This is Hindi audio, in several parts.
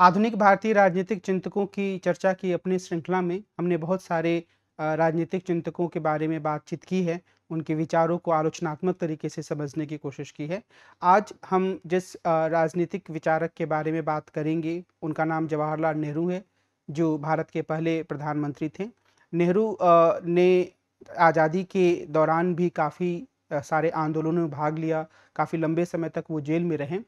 आधुनिक भारतीय राजनीतिक चिंतकों की चर्चा की अपनी श्रृंखला में हमने बहुत सारे राजनीतिक चिंतकों के बारे में बातचीत की है उनके विचारों को आलोचनात्मक तरीके से समझने की कोशिश की है आज हम जिस राजनीतिक विचारक के बारे में बात करेंगे उनका नाम जवाहरलाल नेहरू है जो भारत के पहले प्रधानमंत्री थे नेहरू ने आज़ादी के दौरान भी काफ़ी सारे आंदोलनों में भाग लिया काफ़ी लंबे समय तक वो जेल में रहे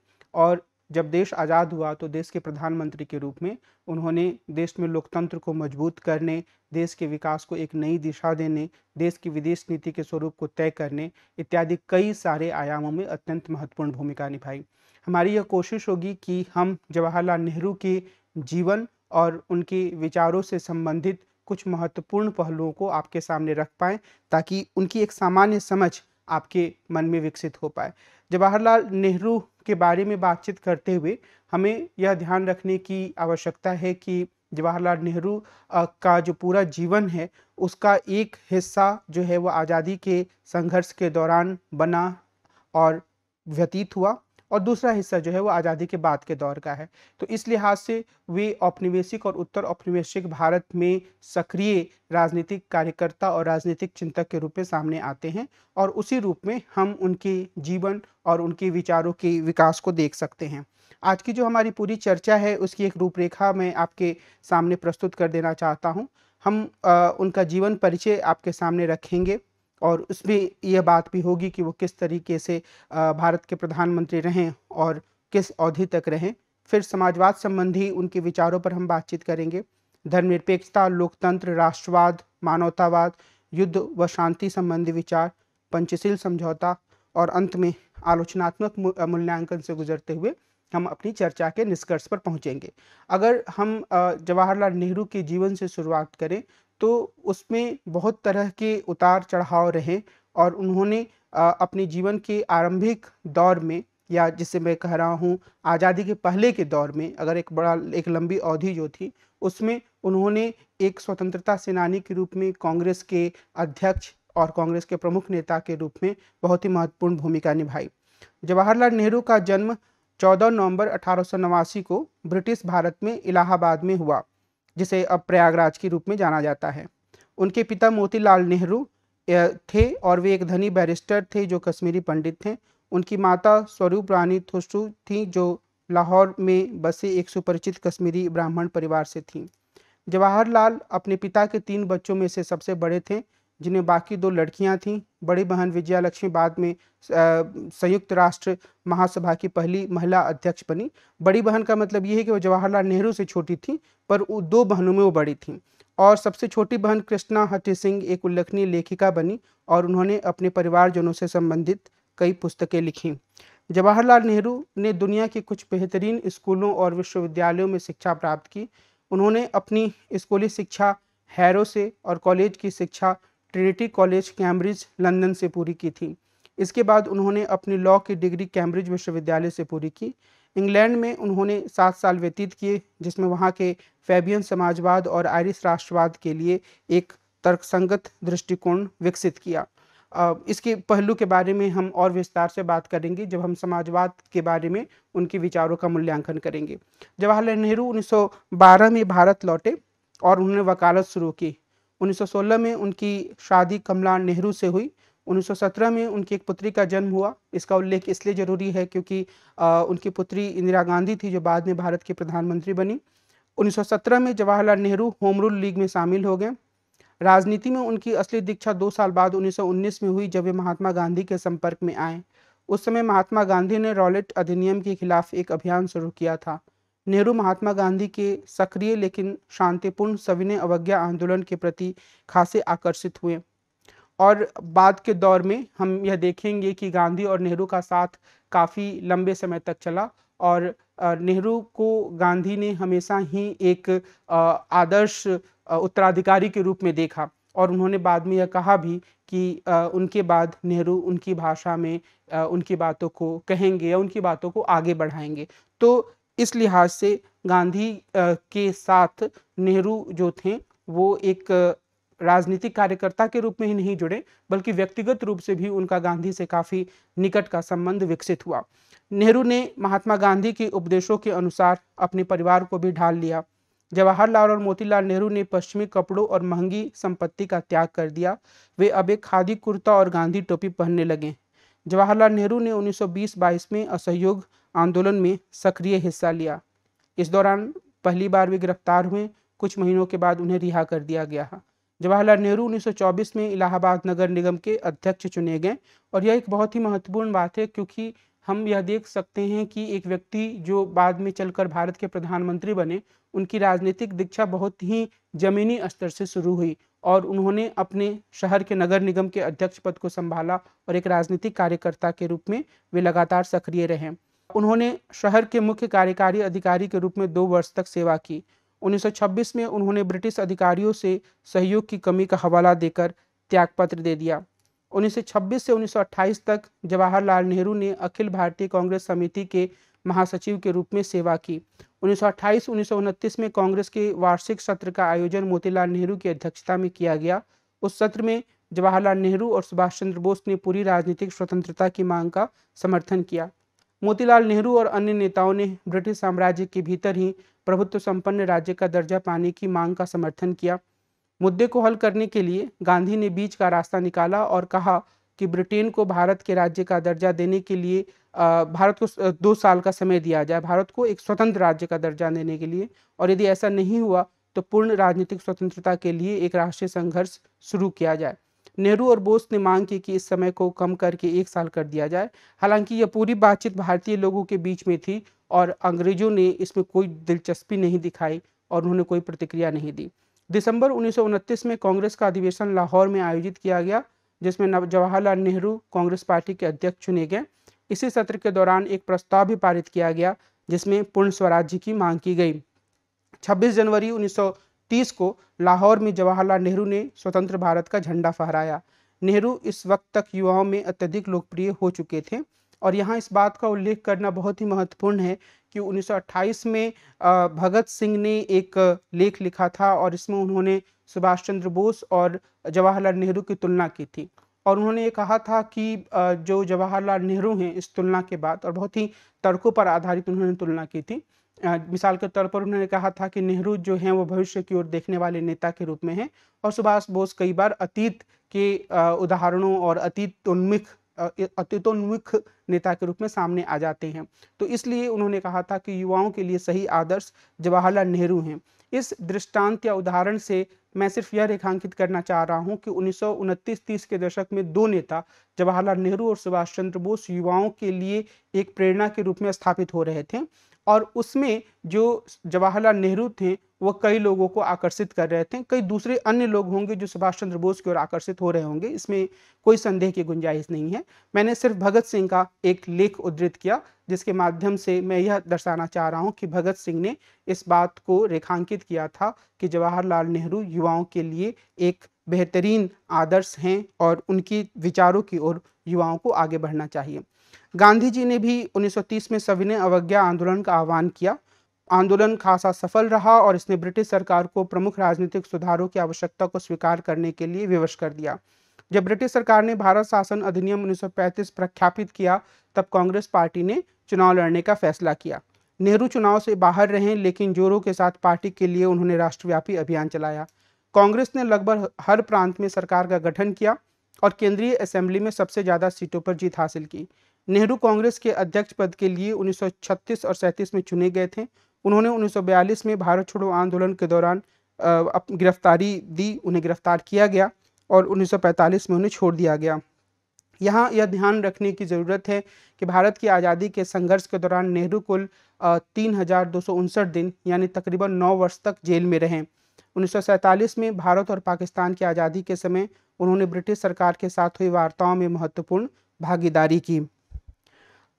और जब देश आज़ाद हुआ तो देश के प्रधानमंत्री के रूप में उन्होंने देश में लोकतंत्र को मजबूत करने देश के विकास को एक नई दिशा देने देश की विदेश नीति के स्वरूप को तय करने इत्यादि कई सारे आयामों में अत्यंत महत्वपूर्ण भूमिका निभाई हमारी यह कोशिश होगी कि हम जवाहरलाल नेहरू के जीवन और उनके विचारों से संबंधित कुछ महत्वपूर्ण पहलुओं को आपके सामने रख पाएं ताकि उनकी एक सामान्य समझ आपके मन में विकसित हो पाए जवाहरलाल नेहरू के बारे में बातचीत करते हुए हमें यह ध्यान रखने की आवश्यकता है कि जवाहरलाल नेहरू का जो पूरा जीवन है उसका एक हिस्सा जो है वो आज़ादी के संघर्ष के दौरान बना और व्यतीत हुआ और दूसरा हिस्सा जो है वो आज़ादी के बाद के दौर का है तो इस लिहाज से वे औपनिवेशिक और उत्तर औपनिवेशिक भारत में सक्रिय राजनीतिक कार्यकर्ता और राजनीतिक चिंतक के रूप में सामने आते हैं और उसी रूप में हम उनके जीवन और उनके विचारों के विकास को देख सकते हैं आज की जो हमारी पूरी चर्चा है उसकी एक रूपरेखा मैं आपके सामने प्रस्तुत कर देना चाहता हूँ हम आ, उनका जीवन परिचय आपके सामने रखेंगे और उसमें यह बात भी होगी कि वो किस तरीके से भारत के प्रधानमंत्री रहें और किस अवधि तक रहें फिर समाजवाद संबंधी उनके विचारों पर हम बातचीत करेंगे धर्मनिरपेक्षता लोकतंत्र राष्ट्रवाद मानवतावाद युद्ध व शांति संबंधी विचार पंचशील समझौता और अंत में आलोचनात्मक मूल्यांकन से गुजरते हुए हम अपनी चर्चा के निष्कर्ष पर पहुंचेंगे अगर हम जवाहरलाल नेहरू के जीवन से शुरुआत करें तो उसमें बहुत तरह के उतार चढ़ाव रहे और उन्होंने अपने जीवन के आरंभिक दौर में या जिसे मैं कह रहा हूँ आज़ादी के पहले के दौर में अगर एक बड़ा एक लंबी अवधि जो थी उसमें उन्होंने एक स्वतंत्रता सेनानी के रूप में कांग्रेस के अध्यक्ष और कांग्रेस के प्रमुख नेता के रूप में बहुत ही महत्वपूर्ण भूमिका निभाई जवाहरलाल नेहरू का जन्म 14 नवंबर अठारह को ब्रिटिश भारत में इलाहाबाद में हुआ जिसे अब प्रयागराज के रूप में जाना जाता है उनके पिता मोतीलाल नेहरू थे और वे एक धनी बैरिस्टर थे जो कश्मीरी पंडित थे उनकी माता स्वरूप रानी थुस्टू थी जो लाहौर में बसे एक सुपरिचित कश्मीरी ब्राह्मण परिवार से थीं जवाहरलाल अपने पिता के तीन बच्चों में से सबसे बड़े थे जिन्हें बाकी दो लड़कियां थीं बड़ी बहन विजया लक्ष्मी बाद में संयुक्त राष्ट्र महासभा की पहली महिला अध्यक्ष बनी बड़ी बहन का मतलब ये है कि वो जवाहरलाल नेहरू से छोटी थी पर दो बहनों में वो बड़ी थी और सबसे छोटी बहन कृष्णा हटी सिंह एक उल्लेखनीय लेखिका बनी और उन्होंने अपने परिवारजनों से संबंधित कई पुस्तकें लिखीं जवाहरलाल नेहरू ने दुनिया के कुछ बेहतरीन स्कूलों और विश्वविद्यालयों में शिक्षा प्राप्त की उन्होंने अपनी स्कूली शिक्षा हैरो से और कॉलेज की शिक्षा ट्रिनिटी कॉलेज कैम्ब्रिज लंदन से पूरी की थी इसके बाद उन्होंने अपनी लॉ की डिग्री कैम्ब्रिज विश्वविद्यालय से पूरी की इंग्लैंड में उन्होंने सात साल व्यतीत किए जिसमें वहाँ के फैबियन समाजवाद और आयरिश राष्ट्रवाद के लिए एक तर्कसंगत दृष्टिकोण विकसित किया इसके पहलू के बारे में हम और विस्तार से बात करेंगे जब हम समाजवाद के बारे में उनके विचारों का मूल्यांकन करेंगे जवाहरलाल नेहरू 1912 में भारत लौटे और उन्होंने वकालत शुरू की 1916 में उनकी शादी कमला नेहरू से हुई 1917 में उनकी एक पुत्री का जन्म हुआ इसका उल्लेख इसलिए ज़रूरी है क्योंकि आ, उनकी पुत्री इंदिरा गांधी थी जो बाद में भारत की प्रधानमंत्री बनी 1917 में Jawaharlal Nehru Home Rule League में शामिल हो गए राजनीति में उनकी असली दीक्षा दो साल बाद 1919 में हुई जब वे महात्मा गांधी के संपर्क में आए उस समय महात्मा गांधी ने रॉलेट अधिनियम के खिलाफ एक अभियान शुरू किया था नेहरू महात्मा गांधी के सक्रिय लेकिन शांतिपूर्ण सविनय अवज्ञा आंदोलन के प्रति खासे आकर्षित हुए और बाद के दौर में हम यह देखेंगे कि गांधी और नेहरू का साथ काफ़ी लंबे समय तक चला और नेहरू को गांधी ने हमेशा ही एक आदर्श उत्तराधिकारी के रूप में देखा और उन्होंने बाद में यह कहा भी कि उनके बाद नेहरू उनकी भाषा में उनकी बातों को कहेंगे या उनकी बातों को आगे बढ़ाएंगे तो इस लिहाज से गांधी के साथ नेहरू जो थे वो एक राजनीतिक कार्यकर्ता के रूप में ही नहीं जुड़े बल्कि व्यक्तिगत रूप से भी उनका गांधी से काफ़ी निकट का संबंध विकसित हुआ नेहरू ने महात्मा गांधी के उपदेशों के अनुसार अपने परिवार को भी ढाल लिया जवाहरलाल और मोतीलाल नेहरू ने पश्चिमी कपड़ों और महंगी संपत्ति का त्याग कर दिया वे अब एक खादी कुर्ता और गांधी टोपी पहनने लगे जवाहरलाल नेहरू ने 1920-22 में असहयोग आंदोलन में सक्रिय हिस्सा लिया इस दौरान पहली बार वे गिरफ्तार हुए कुछ महीनों के बाद उन्हें रिहा कर दिया गया जवाहरलाल नेहरू 1924 में इलाहाबाद नगर निगम के अध्यक्ष चुने गए और यह एक बहुत ही महत्वपूर्ण बात है क्योंकि हम यह देख सकते हैं कि एक व्यक्ति जो बाद में चलकर भारत के प्रधानमंत्री बने उनकी राजनीतिक दीक्षा बहुत ही जमीनी स्तर से शुरू हुई और उन्होंने अपने शहर के नगर निगम के अध्यक्ष पद को संभाला और एक राजनीतिक कार्यकर्ता के रूप में वे लगातार सक्रिय रहे उन्होंने शहर के मुख्य कार्यकारी अधिकारी के रूप में दो वर्ष तक सेवा की 1926 में उन्होंने ब्रिटिश अधिकारियों से सहयोग की कमी का हवाला देकर त्यागपत्र दे दिया 1926 से 1928 तक जवाहरलाल नेहरू ने अखिल भारतीय कांग्रेस समिति के महासचिव के रूप में सेवा की 1928-1929 में कांग्रेस के वार्षिक सत्र का आयोजन मोतीलाल नेहरू की अध्यक्षता में किया गया उस सत्र में जवाहरलाल नेहरू और सुभाष चंद्र बोस ने पूरी राजनीतिक स्वतंत्रता की मांग का समर्थन किया मोतीलाल नेहरू और अन्य नेताओं ने ब्रिटिश साम्राज्य के भीतर ही प्रभुत्व संपन्न राज्य का दर्जा पाने की मांग का समर्थन किया मुद्दे को हल करने के लिए गांधी ने बीच का रास्ता निकाला और कहा कि ब्रिटेन को भारत के राज्य का दर्जा देने के लिए भारत को दो साल का समय दिया जाए भारत को एक स्वतंत्र राज्य का दर्जा देने के लिए और यदि ऐसा नहीं हुआ तो पूर्ण राजनीतिक स्वतंत्रता के लिए एक राष्ट्रीय संघर्ष शुरू किया जाए नेहरू और बोस ने मांग की कि इस समय को कम करके एक साल कर दिया जाए हालांकि यह पूरी बातचीत भारतीय लोगों के बीच में थी और अंग्रेजों ने इसमें कोई दिलचस्पी नहीं दिखाई और उन्होंने कोई प्रतिक्रिया नहीं दी दिसंबर उन्नीस में कांग्रेस का अधिवेशन लाहौर में आयोजित किया गया जिसमें जवाहरलाल नेहरू कांग्रेस पार्टी के अध्यक्ष चुने गए इसी सत्र के दौरान एक प्रस्ताव भी पारित किया गया जिसमें पूर्ण स्वराज्य की मांग की गई 26 जनवरी उन्नीस 1930 को लाहौर में जवाहरलाल नेहरू ने स्वतंत्र भारत का झंडा फहराया नेहरू इस वक्त तक युवाओं में अत्यधिक लोकप्रिय हो चुके थे और यहाँ इस बात का उल्लेख करना बहुत ही महत्वपूर्ण है कि 1928 में भगत सिंह ने एक लेख लिखा था और इसमें उन्होंने सुभाष चंद्र बोस और जवाहरलाल नेहरू की तुलना की थी और उन्होंने ये कहा था कि जो जवाहरलाल नेहरू हैं इस तुलना के बाद और बहुत ही तर्कों पर आधारित उन्होंने तुलना की थी मिसाल के तौर पर उन्होंने कहा था कि नेहरू जो हैं वो भविष्य की ओर देखने वाले नेता के रूप में हैं और सुभाष बोस कई बार अतीत के उदाहरणों और अतीतोन्मुख अतीतोन्मुख नेता के रूप में सामने आ जाते हैं तो इसलिए उन्होंने कहा था कि युवाओं के लिए सही आदर्श जवाहरलाल नेहरू हैं इस दृष्टांत या उदाहरण से मैं सिर्फ यह रेखांकित करना चाह रहा हूं कि उन्नीस सौ के दशक में दो नेता जवाहरलाल नेहरू और सुभाष चंद्र बोस युवाओं के लिए एक प्रेरणा के रूप में स्थापित हो रहे थे और उसमें जो जवाहरलाल नेहरू थे वह कई लोगों को आकर्षित कर रहे थे कई दूसरे अन्य लोग होंगे जो सुभाष चंद्र बोस की ओर आकर्षित हो रहे होंगे इसमें कोई संदेह की गुंजाइश नहीं है मैंने सिर्फ भगत सिंह का एक लेख उद्धृत किया जिसके माध्यम से मैं यह दर्शाना चाह रहा हूँ कि भगत सिंह ने इस बात को रेखांकित किया था कि जवाहरलाल नेहरू युवाओं के लिए एक बेहतरीन आदर्श हैं और उनकी विचारों की ओर युवाओं को आगे बढ़ना चाहिए गांधी जी ने भी 1930 में सविनय अवज्ञा आंदोलन का आह्वान किया आंदोलन खासा सफल रहा और इसने ब्रिटिश सरकार को प्रमुख राजनीतिक सुधारों की आवश्यकता को स्वीकार करने के लिए विवश कर दिया जब ब्रिटिश सरकार ने भारत शासन अधिनियम 1935 प्रख्यापित किया तब कांग्रेस पार्टी ने चुनाव लड़ने का फैसला किया नेहरू चुनाव से बाहर रहे लेकिन जोरों के साथ पार्टी के लिए उन्होंने राष्ट्रव्यापी अभियान चलाया कांग्रेस ने लगभग हर प्रांत में सरकार का गठन किया और केंद्रीय असेंबली में सबसे ज़्यादा सीटों पर जीत हासिल की नेहरू कांग्रेस के अध्यक्ष पद के लिए 1936 और 37 में चुने गए थे उन्होंने 1942 में भारत छोड़ो आंदोलन के दौरान गिरफ्तारी दी उन्हें गिरफ्तार किया गया और 1945 में उन्हें छोड़ दिया गया यहाँ यह ध्यान रखने की ज़रूरत है कि भारत की आज़ादी के संघर्ष के दौरान नेहरू कुल तीन हज़ार दो सौ उनसठ दिन यानी तकरीबन नौ वर्ष तक जेल में रहे उन्नीस में भारत और पाकिस्तान की आज़ादी के समय उन्होंने ब्रिटिश सरकार के साथ हुई वार्ताओं में महत्वपूर्ण भागीदारी की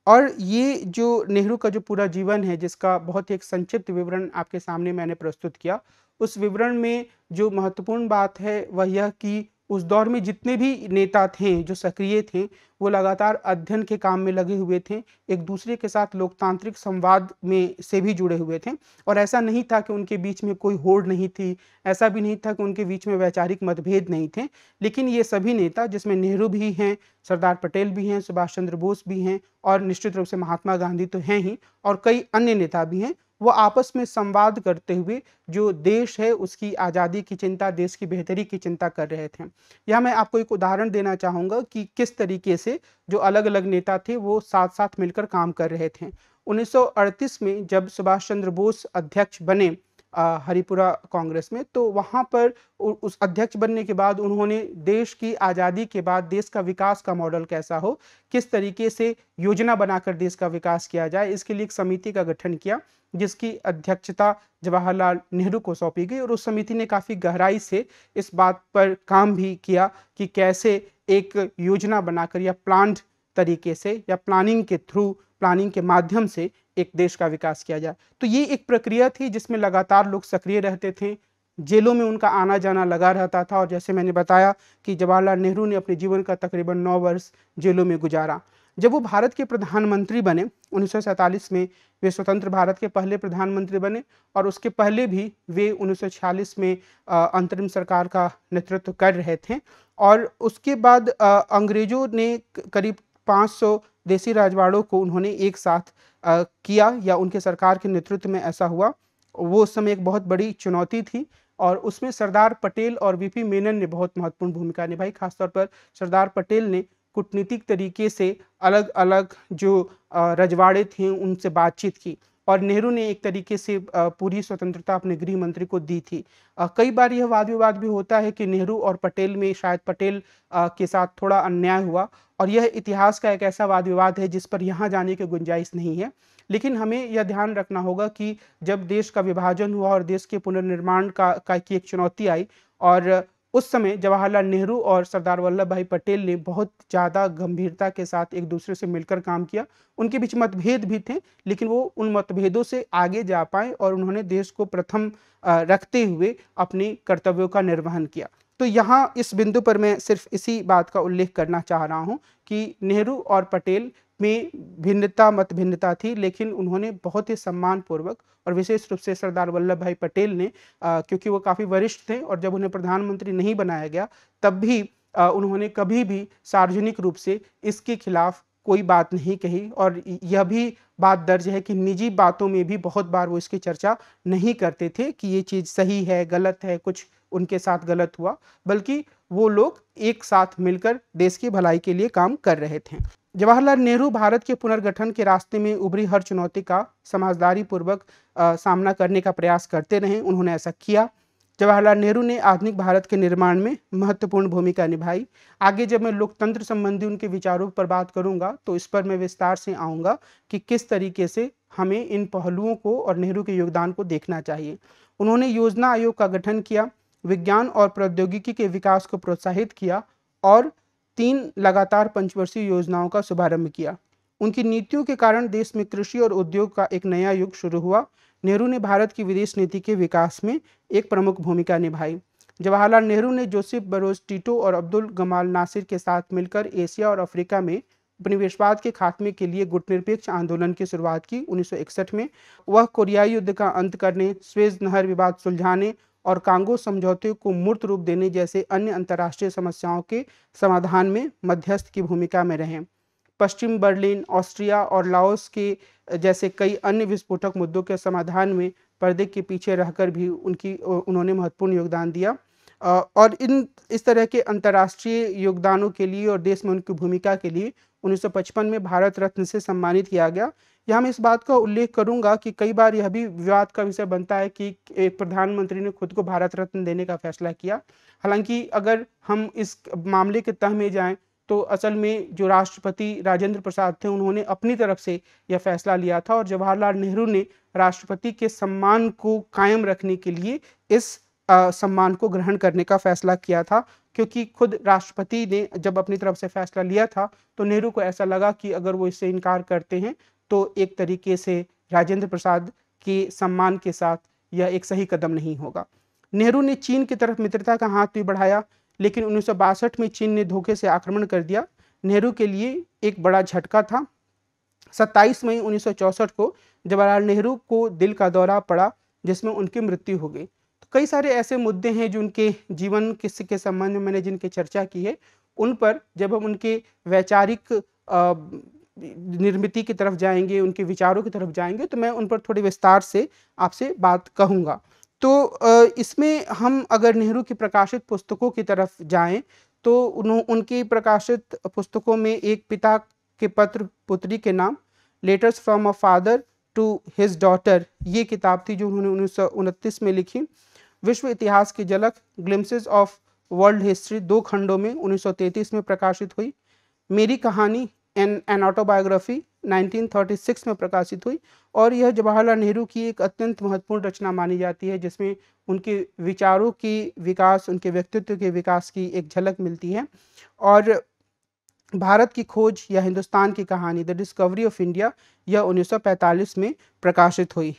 और ये जो नेहरू का जो पूरा जीवन है जिसका बहुत ही एक संक्षिप्त विवरण आपके सामने मैंने प्रस्तुत किया उस विवरण में जो महत्वपूर्ण बात है वह यह कि उस दौर में जितने भी नेता थे जो सक्रिय थे वो लगातार अध्ययन के काम में लगे हुए थे एक दूसरे के साथ लोकतांत्रिक संवाद में से भी जुड़े हुए थे और ऐसा नहीं था कि उनके बीच में कोई होड़ नहीं थी ऐसा भी नहीं था कि उनके बीच में वैचारिक मतभेद नहीं थे लेकिन ये सभी नेता जिसमें नेहरू भी हैं सरदार पटेल भी हैं सुभाष चंद्र बोस भी हैं और निश्चित रूप से महात्मा गांधी तो हैं ही और कई अन्य नेता भी हैं वो आपस में संवाद करते हुए जो देश है उसकी आज़ादी की चिंता देश की बेहतरी की चिंता कर रहे थे यह मैं आपको एक उदाहरण देना चाहूँगा कि किस तरीके से जो अलग अलग नेता थे वो साथ साथ मिलकर काम कर रहे थे 1938 में जब सुभाष चंद्र बोस अध्यक्ष बने हरिपुरा कांग्रेस में तो वहाँ पर उस अध्यक्ष बनने के बाद उन्होंने देश की आज़ादी के बाद देश का विकास का मॉडल कैसा हो किस तरीके से योजना बनाकर देश का विकास किया जाए इसके लिए एक समिति का गठन किया जिसकी अध्यक्षता जवाहरलाल नेहरू को सौंपी गई और उस समिति ने काफ़ी गहराई से इस बात पर काम भी किया कि कैसे एक योजना बनाकर या प्लान तरीके से या प्लानिंग के थ्रू प्लानिंग के माध्यम से एक देश का विकास किया जाए तो ये एक प्रक्रिया थी जिसमें लगातार लोग सक्रिय रहते थे जेलों में उनका आना जाना लगा रहता था और जैसे मैंने बताया कि जवाहरलाल नेहरू ने अपने जीवन का तकरीबन नौ वर्ष जेलों में गुजारा जब वो भारत के प्रधानमंत्री बने उन्नीस में वे स्वतंत्र भारत के पहले प्रधानमंत्री बने और उसके पहले भी वे उन्नीस में अंतरिम सरकार का नेतृत्व कर रहे थे और उसके बाद अंग्रेज़ों ने करीब देसी राजवाड़ों को उन्होंने एक साथ आ, किया या उनके सरकार के नेतृत्व में ऐसा हुआ वो उस समय एक बहुत बड़ी चुनौती थी और उसमें सरदार पटेल और वीपी मेनन ने बहुत महत्वपूर्ण भूमिका निभाई खासतौर पर सरदार पटेल ने कूटनीतिक तरीके से अलग अलग जो रजवाड़े थे उनसे बातचीत की और नेहरू ने एक तरीके से पूरी स्वतंत्रता अपने गृह मंत्री को दी थी कई बार यह वाद विवाद भी होता है कि नेहरू और पटेल में शायद पटेल के साथ थोड़ा अन्याय हुआ और यह इतिहास का एक ऐसा वाद विवाद है जिस पर यहाँ जाने की गुंजाइश नहीं है लेकिन हमें यह ध्यान रखना होगा कि जब देश का विभाजन हुआ और देश के पुनर्निर्माण का, का की एक चुनौती आई और उस समय जवाहरलाल नेहरू और सरदार वल्लभ भाई पटेल ने बहुत ज़्यादा गंभीरता के साथ एक दूसरे से मिलकर काम किया उनके बीच मतभेद भी थे लेकिन वो उन मतभेदों से आगे जा पाए और उन्होंने देश को प्रथम रखते हुए अपने कर्तव्यों का निर्वहन किया तो यहाँ इस बिंदु पर मैं सिर्फ इसी बात का उल्लेख करना चाह रहा हूँ कि नेहरू और पटेल में भिन्नता मत भिन्नता थी लेकिन उन्होंने बहुत ही सम्मानपूर्वक और विशेष रूप से सरदार वल्लभ भाई पटेल ने आ, क्योंकि वो काफ़ी वरिष्ठ थे और जब उन्हें प्रधानमंत्री नहीं बनाया गया तब भी आ, उन्होंने कभी भी सार्वजनिक रूप से इसके खिलाफ कोई बात नहीं कही और यह भी बात दर्ज है कि निजी बातों में भी बहुत बार वो इसकी चर्चा नहीं करते थे कि ये चीज़ सही है गलत है कुछ उनके साथ गलत हुआ बल्कि वो लोग एक साथ मिलकर देश की भलाई के लिए काम कर रहे थे जवाहरलाल नेहरू भारत के पुनर्गठन के रास्ते में उभरी हर चुनौती का समझदारी पूर्वक सामना करने का प्रयास करते रहे उन्होंने ऐसा किया जवाहरलाल नेहरू ने आधुनिक भारत के निर्माण में महत्वपूर्ण भूमिका निभाई आगे जब मैं लोकतंत्र संबंधी उनके विचारों पर बात करूंगा तो इस पर मैं विस्तार से आऊंगा कि किस तरीके से हमें इन पहलुओं को और नेहरू के योगदान को देखना चाहिए उन्होंने योजना आयोग का गठन किया विज्ञान और प्रौद्योगिकी के विकास को प्रोत्साहित किया और तीन लगातार पंचवर्षीय योजनाओं का शुभारंभ किया उनकी नीतियों के कारण देश में कृषि और उद्योग का एक नया युग शुरू हुआ नेहरू ने भारत की विदेश नीति के विकास में एक प्रमुख भूमिका निभाई जवाहरलाल नेहरू ने जोसेफ बरोज टीटो और अब्दुल गमाल नासिर के साथ मिलकर एशिया और अफ्रीका में उपनिवेशवाद के खात्मे के लिए गुटनिरपेक्ष आंदोलन की शुरुआत की 1961 में वह कोरियाई युद्ध का अंत करने स्वेज नहर विवाद सुलझाने और कांगो समझौते को मूर्त रूप देने जैसे अन्य अंतर्राष्ट्रीय समस्याओं के समाधान में मध्यस्थ की भूमिका में रहें पश्चिम बर्लिन ऑस्ट्रिया और लाओस के जैसे कई अन्य विस्फोटक मुद्दों के समाधान में पर्दे के पीछे रहकर भी उनकी उन्होंने महत्वपूर्ण योगदान दिया और इन इस तरह के अंतर्राष्ट्रीय योगदानों के लिए और देश में उनकी भूमिका के लिए 1955 में भारत रत्न से सम्मानित किया गया यहाँ मैं इस बात का उल्लेख करूंगा कि कई बार यह भी विवाद का विषय बनता है कि एक प्रधानमंत्री ने खुद को भारत रत्न देने का फैसला किया हालांकि अगर हम इस मामले के तह में जाएं तो असल में जो राष्ट्रपति राजेंद्र प्रसाद थे उन्होंने अपनी तरफ से यह फैसला लिया था और जवाहरलाल नेहरू ने राष्ट्रपति के सम्मान को कायम रखने के लिए इस आ, सम्मान को ग्रहण करने का फैसला किया था क्योंकि खुद राष्ट्रपति ने जब अपनी तरफ से फैसला लिया था तो नेहरू को ऐसा लगा कि अगर वो इससे इनकार करते हैं तो एक तरीके से राजेंद्र प्रसाद के सम्मान के साथ यह एक सही कदम नहीं होगा नेहरू ने चीन की तरफ मित्रता का हाथ भी बढ़ाया लेकिन उन्नीस में चीन ने धोखे से आक्रमण कर दिया नेहरू के लिए एक बड़ा झटका था 27 मई 1964 को जवाहरलाल नेहरू को दिल का दौरा पड़ा जिसमें उनकी मृत्यु हो गई तो कई सारे ऐसे मुद्दे हैं जो उनके जीवन किस के संबंध में मैंने जिनकी चर्चा की है उन पर जब हम उनके वैचारिक निर्मिति की तरफ जाएंगे उनके विचारों की तरफ जाएंगे तो मैं उन पर थोड़ी विस्तार से आपसे बात कहूँगा तो इसमें हम अगर नेहरू की प्रकाशित पुस्तकों की तरफ जाएं तो उन्हों उनकी प्रकाशित पुस्तकों में एक पिता के पत्र पुत्री के नाम letters from a father to his daughter ये किताब थी जो उन्होंने उन्नीस में लिखी विश्व इतिहास की झलक ग्लिम्सिस ऑफ वर्ल्ड हिस्ट्री दो खंडों में 1933 में प्रकाशित हुई मेरी कहानी एन एन ऑटोबायोग्राफी 1936 में प्रकाशित हुई और यह जवाहरलाल नेहरू की एक अत्यंत महत्वपूर्ण रचना मानी जाती है जिसमें उनके विचारों की विकास उनके व्यक्तित्व के विकास की एक झलक मिलती है और भारत की खोज या हिंदुस्तान की कहानी द डिस्कवरी ऑफ इंडिया यह 1945 में प्रकाशित हुई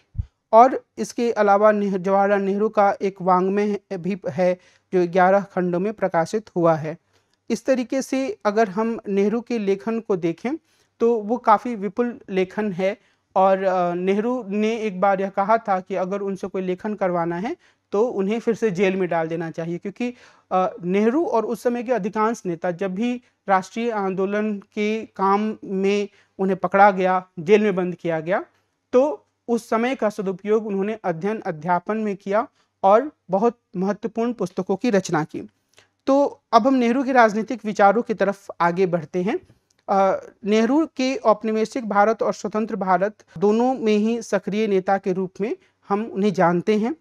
और इसके अलावा जवाहरलाल नेहरू का एक वांग्मय भी है जो ग्यारह खंडों में प्रकाशित हुआ है इस तरीके से अगर हम नेहरू के लेखन को देखें तो वो काफ़ी विपुल लेखन है और नेहरू ने एक बार यह कहा था कि अगर उनसे कोई लेखन करवाना है तो उन्हें फिर से जेल में डाल देना चाहिए क्योंकि नेहरू और उस समय के अधिकांश नेता जब भी राष्ट्रीय आंदोलन के काम में उन्हें पकड़ा गया जेल में बंद किया गया तो उस समय का सदुपयोग उन्होंने अध्ययन अध्यापन में किया और बहुत महत्वपूर्ण पुस्तकों की रचना की तो अब हम नेहरू के राजनीतिक विचारों की तरफ आगे बढ़ते हैं नेहरू के औपनिवेशिक भारत और स्वतंत्र भारत दोनों में ही सक्रिय नेता के रूप में हम उन्हें जानते हैं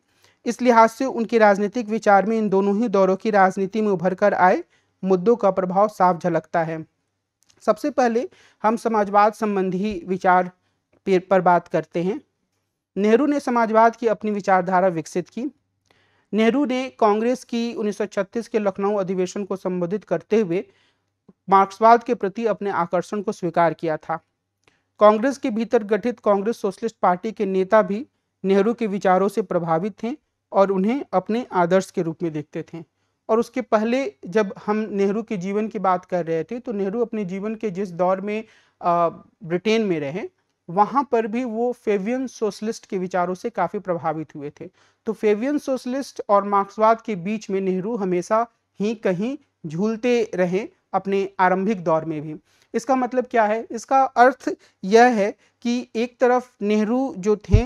इस लिहाज से उनके राजनीतिक विचार में इन दोनों ही दौरों की राजनीति में उभर कर आए मुद्दों का प्रभाव साफ झलकता है सबसे पहले हम समाजवाद संबंधी विचार पर बात करते हैं नेहरू ने समाजवाद की अपनी विचारधारा विकसित की नेहरू ने कांग्रेस की 1936 के लखनऊ अधिवेशन को संबोधित करते हुए मार्क्सवाद के प्रति अपने आकर्षण को स्वीकार किया था कांग्रेस के भीतर गठित कांग्रेस सोशलिस्ट पार्टी के नेता भी नेहरू के विचारों से प्रभावित थे और उन्हें अपने आदर्श के रूप में देखते थे और उसके पहले जब हम नेहरू के जीवन की बात कर रहे थे तो नेहरू अपने जीवन के जिस दौर में ब्रिटेन में रहे वहां पर भी वो फेवियन सोशलिस्ट के विचारों से काफ़ी प्रभावित हुए थे तो फेवियन सोशलिस्ट और मार्क्सवाद के बीच में नेहरू हमेशा ही कहीं झूलते रहे अपने आरंभिक दौर में भी इसका मतलब क्या है इसका अर्थ यह है कि एक तरफ नेहरू जो थे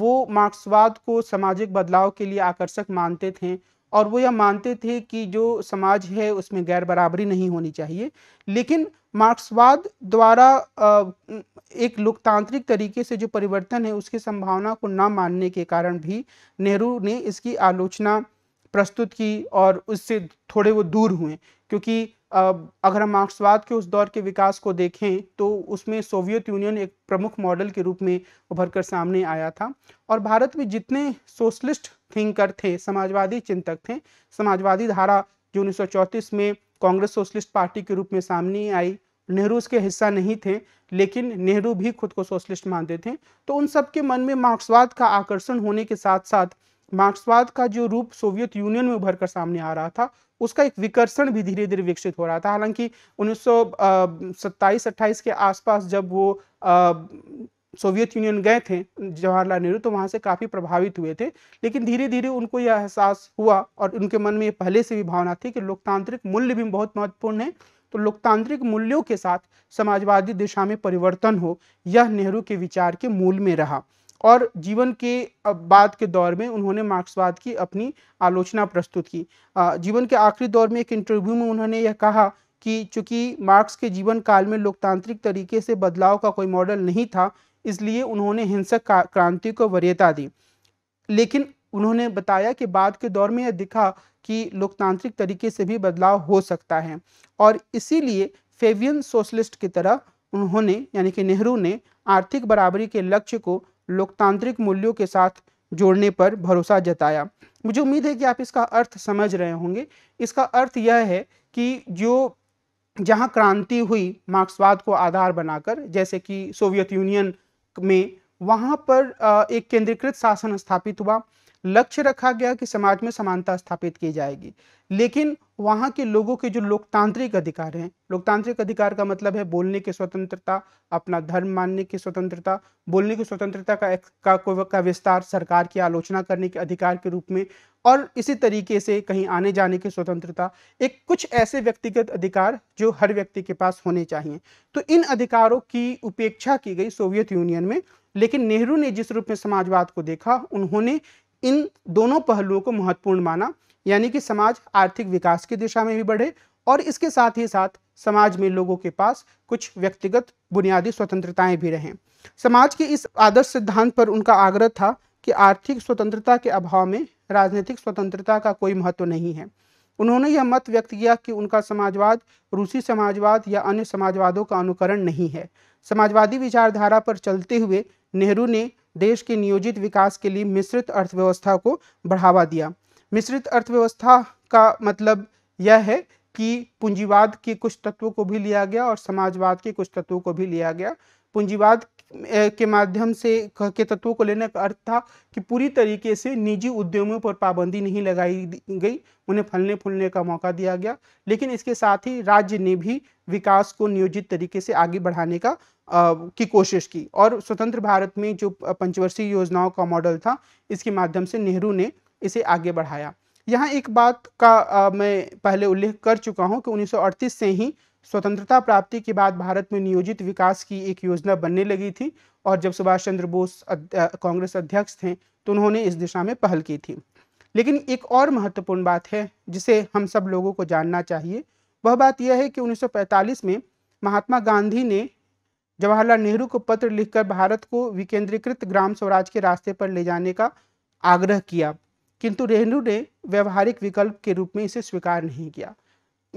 वो मार्क्सवाद को सामाजिक बदलाव के लिए आकर्षक मानते थे और वो यह मानते थे कि जो समाज है उसमें गैर बराबरी नहीं होनी चाहिए लेकिन मार्क्सवाद द्वारा एक लोकतांत्रिक तरीके से जो परिवर्तन है उसकी संभावना को ना मानने के कारण भी नेहरू ने इसकी आलोचना प्रस्तुत की और उससे थोड़े वो दूर हुए क्योंकि अगर हम मार्क्सवाद के उस दौर के विकास को देखें तो उसमें सोवियत यूनियन एक प्रमुख मॉडल के रूप में उभर कर सामने आया था और भारत में जितने सोशलिस्ट थिंकर थे समाजवादी चिंतक थे समाजवादी धारा जो उन्नीस में कांग्रेस सोशलिस्ट पार्टी के रूप में सामने आई नेहरू उसके हिस्सा नहीं थे लेकिन नेहरू भी खुद को सोशलिस्ट मानते थे तो उन सब के मन में मार्क्सवाद का आकर्षण होने के साथ साथ मार्क्सवाद का जो रूप सोवियत यूनियन में उभर कर सामने आ रहा था उसका एक विकर्षण भी धीरे धीरे विकसित हो रहा था हालांकि उन्नीस सौ के आसपास जब वो सोवियत यूनियन गए थे जवाहरलाल नेहरू तो वहाँ से काफ़ी प्रभावित हुए थे लेकिन धीरे धीरे उनको यह एहसास हुआ और उनके मन में ये पहले से भी भावना थी कि लोकतांत्रिक मूल्य भी बहुत महत्वपूर्ण है तो लोकतांत्रिक मूल्यों के साथ समाजवादी दिशा में परिवर्तन हो यह नेहरू के विचार के मूल में रहा और जीवन के बाद के दौर में उन्होंने मार्क्सवाद की अपनी आलोचना प्रस्तुत की जीवन के आखिरी दौर में एक इंटरव्यू में उन्होंने यह कहा कि चूंकि मार्क्स के जीवन काल में लोकतांत्रिक तरीके से बदलाव का कोई मॉडल नहीं था इसलिए उन्होंने हिंसक क्रांति को वरीयता दी लेकिन उन्होंने बताया कि बाद के दौर में यह दिखा कि लोकतांत्रिक तरीके से भी बदलाव हो सकता है और इसीलिए फेवियन सोशलिस्ट की तरह उन्होंने यानी कि नेहरू ने आर्थिक बराबरी के लक्ष्य को लोकतांत्रिक मूल्यों के साथ जोड़ने पर भरोसा जताया मुझे उम्मीद है कि आप इसका अर्थ समझ रहे होंगे इसका अर्थ यह है कि जो जहां क्रांति हुई मार्क्सवाद को आधार बनाकर जैसे कि सोवियत यूनियन में वहां पर एक केंद्रीकृत शासन स्थापित हुआ लक्ष्य रखा गया कि समाज में समानता स्थापित की जाएगी लेकिन वहाँ के लोगों के जो लोकतांत्रिक अधिकार हैं लोकतांत्रिक अधिकार का मतलब है बोलने की स्वतंत्रता अपना धर्म मानने की स्वतंत्रता बोलने की स्वतंत्रता का का का विस्तार सरकार की आलोचना करने के अधिकार के रूप में और इसी तरीके से कहीं आने जाने की स्वतंत्रता एक कुछ ऐसे व्यक्तिगत अधिकार जो हर व्यक्ति के पास होने चाहिए तो इन अधिकारों की उपेक्षा की गई सोवियत यूनियन में लेकिन नेहरू ने जिस रूप में समाजवाद को देखा उन्होंने इन दोनों पहलुओं को महत्वपूर्ण माना यानी कि समाज आर्थिक विकास की दिशा में भी बढ़े और इसके साथ ही साथ समाज में लोगों के पास कुछ व्यक्तिगत बुनियादी स्वतंत्रताएं भी रहें समाज के इस आदर्श सिद्धांत पर उनका आग्रह था कि आर्थिक स्वतंत्रता के अभाव में राजनीतिक स्वतंत्रता का कोई महत्व नहीं है उन्होंने यह मत व्यक्त किया कि उनका समाजवाद रूसी समाजवाद या अन्य समाजवादों का अनुकरण नहीं है समाजवादी विचारधारा पर चलते हुए नेहरू ने देश के नियोजित विकास के लिए मिश्रित अर्थव्यवस्था को बढ़ावा दिया मिश्रित अर्थव्यवस्था का मतलब यह है कि पूंजीवाद के कुछ तत्वों को भी लिया गया और समाजवाद के कुछ तत्वों को भी लिया गया पूंजीवाद के माध्यम से के तत्वों को लेने का अर्थ था कि पूरी तरीके से निजी उद्यमियों पर पाबंदी नहीं लगाई गई उन्हें फलने फूलने का मौका दिया गया लेकिन इसके साथ ही राज्य ने भी विकास को नियोजित तरीके से आगे बढ़ाने का आ, की कोशिश की और स्वतंत्र भारत में जो पंचवर्षीय योजनाओं का मॉडल था इसके माध्यम से नेहरू ने इसे आगे बढ़ाया यहाँ एक बात का आ, मैं पहले उल्लेख कर चुका हूँ कि उन्नीस से ही स्वतंत्रता प्राप्ति के बाद भारत में नियोजित विकास की एक योजना बनने लगी थी और जब सुभाष चंद्र बोस कांग्रेस अध्यक्ष थे तो उन्होंने इस दिशा में पहल की थी लेकिन एक और महत्वपूर्ण बात है जिसे हम सब लोगों को जानना चाहिए वह बात यह है कि 1945 में महात्मा गांधी ने जवाहरलाल नेहरू को पत्र लिखकर भारत को विकेंद्रीकृत ग्राम स्वराज के रास्ते पर ले जाने का आग्रह किया किंतु नेहरू ने व्यवहारिक विकल्प के रूप में इसे स्वीकार नहीं किया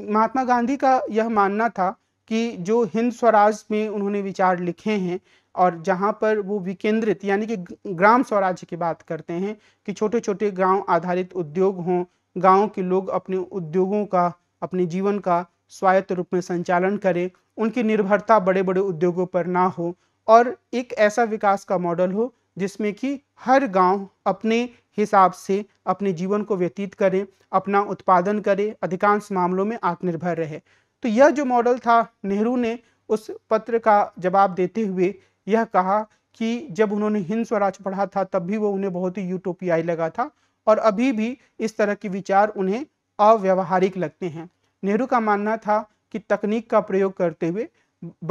महात्मा गांधी का यह मानना था कि जो हिंद स्वराज में उन्होंने विचार लिखे हैं और जहाँ पर वो विकेंद्रित यानी कि ग्राम स्वराज्य की बात करते हैं कि छोटे छोटे गांव आधारित उद्योग हों गांव के लोग अपने उद्योगों का अपने जीवन का स्वायत्त रूप में संचालन करें उनकी निर्भरता बड़े बड़े उद्योगों पर ना हो और एक ऐसा विकास का मॉडल हो जिसमें कि हर गांव अपने हिसाब से अपने जीवन को व्यतीत करें अपना उत्पादन करे अधिकांश मामलों में आत्मनिर्भर रहे तो यह जो मॉडल था नेहरू ने उस पत्र का जवाब देते हुए यह कहा कि जब उन्होंने हिंद स्वराज पढ़ा था तब भी वो उन्हें बहुत ही यूटोपियाई लगा था और अभी भी इस तरह के विचार उन्हें अव्यवहारिक लगते हैं नेहरू का मानना था कि तकनीक का प्रयोग करते हुए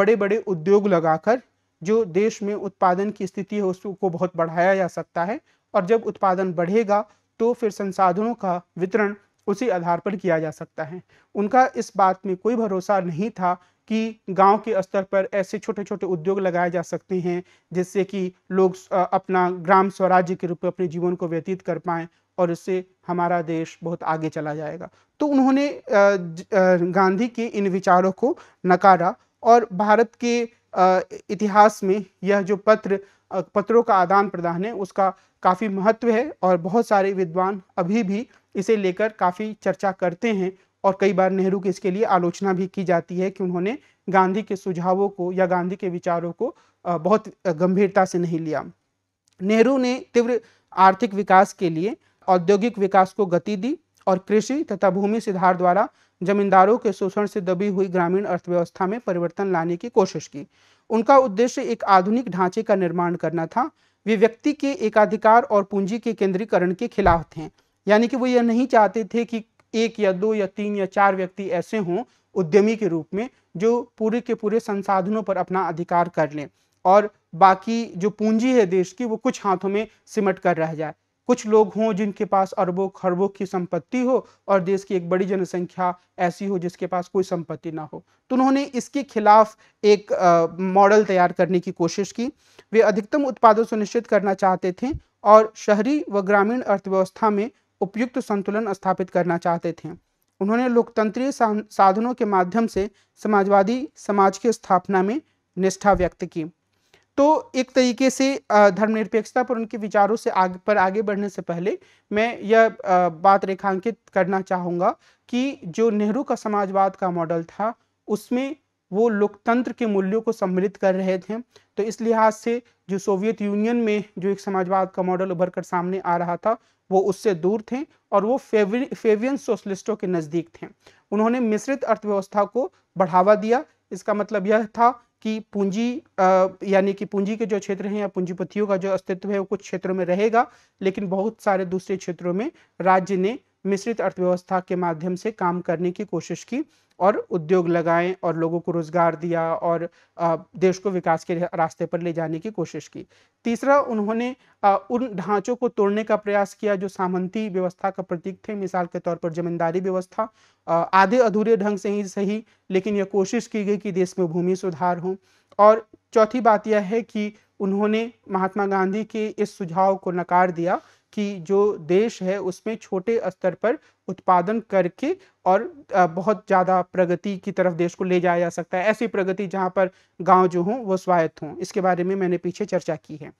बड़े बड़े उद्योग लगाकर जो देश में उत्पादन की स्थिति है उसको बहुत बढ़ाया जा सकता है और जब उत्पादन बढ़ेगा तो फिर संसाधनों का वितरण उसी आधार पर किया जा सकता है उनका इस बात में कोई भरोसा नहीं था कि गांव के स्तर पर ऐसे छोटे छोटे उद्योग लगाए जा सकते हैं जिससे कि लोग अपना ग्राम स्वराज्य के रूप में अपने जीवन को व्यतीत कर पाए और इससे हमारा देश बहुत आगे चला जाएगा तो उन्होंने गांधी के इन विचारों को नकारा और भारत के इतिहास में यह जो पत्र पत्रों का आदान प्रदान है उसका काफ़ी महत्व है और बहुत सारे विद्वान अभी भी इसे लेकर काफ़ी चर्चा करते हैं और कई बार नेहरू की इसके लिए आलोचना भी की जाती है कि उन्होंने गांधी के सुझावों को या गांधी के विचारों को बहुत गंभीरता से नहीं लिया नेहरू ने तीव्र आर्थिक विकास के लिए औद्योगिक विकास को गति दी और कृषि तथा भूमि सुधार द्वारा जमींदारों के शोषण से दबी हुई ग्रामीण अर्थव्यवस्था में परिवर्तन लाने की कोशिश की उनका उद्देश्य एक आधुनिक ढांचे का निर्माण करना था वे व्यक्ति के एकाधिकार और पूंजी के केंद्रीकरण के खिलाफ थे यानी कि वो ये नहीं चाहते थे कि एक या दो या तीन या चार व्यक्ति ऐसे हों उद्यमी के रूप में जो पूरे के पूरे संसाधनों पर अपना अधिकार कर लें और बाकी जो पूंजी है देश की वो कुछ हाथों में सिमट कर रह जाए कुछ लोग हों जिनके पास अरबों खरबों की संपत्ति हो और देश की एक बड़ी जनसंख्या ऐसी हो जिसके पास कोई संपत्ति ना हो तो उन्होंने इसके खिलाफ एक मॉडल तैयार करने की कोशिश की वे अधिकतम उत्पादन सुनिश्चित करना चाहते थे और शहरी व ग्रामीण अर्थव्यवस्था में उपयुक्त संतुलन स्थापित करना चाहते थे उन्होंने लोकतंत्रीय साधनों के माध्यम से समाजवादी समाज की स्थापना में निष्ठा व्यक्त की तो एक तरीके से धर्मनिरपेक्षता पर उनके विचारों से आग पर आगे बढ़ने से पहले मैं यह बात रेखांकित करना चाहूँगा कि जो नेहरू का समाजवाद का मॉडल था उसमें वो लोकतंत्र के मूल्यों को सम्मिलित कर रहे थे तो इस लिहाज से जो सोवियत यूनियन में जो एक समाजवाद का मॉडल उभर कर सामने आ रहा था वो उससे दूर थे और वो फेवि, फेवियन सोशलिस्टों के नज़दीक थे उन्होंने मिश्रित अर्थव्यवस्था को बढ़ावा दिया इसका मतलब यह था कि पूंजी यानी कि पूंजी के जो क्षेत्र हैं या पूंजीपतियों का जो अस्तित्व है वो कुछ क्षेत्रों में रहेगा लेकिन बहुत सारे दूसरे क्षेत्रों में राज्य ने मिश्रित अर्थव्यवस्था के माध्यम से काम करने की कोशिश की और उद्योग लगाएं और लोगों को रोज़गार दिया और देश को विकास के रास्ते पर ले जाने की कोशिश की तीसरा उन्होंने उन ढांचों को तोड़ने का प्रयास किया जो सामंती व्यवस्था का प्रतीक थे मिसाल के तौर पर जमींदारी व्यवस्था आधे अधूरे ढंग से ही सही लेकिन यह कोशिश की गई कि देश में भूमि सुधार हो और चौथी बात यह है कि उन्होंने महात्मा गांधी के इस सुझाव को नकार दिया कि जो देश है उसमें छोटे स्तर पर उत्पादन करके और बहुत ज़्यादा प्रगति की तरफ देश को ले जाया जा सकता है ऐसी प्रगति जहाँ पर गांव जो हों वो स्वायत्त हों इसके बारे में मैंने पीछे चर्चा की है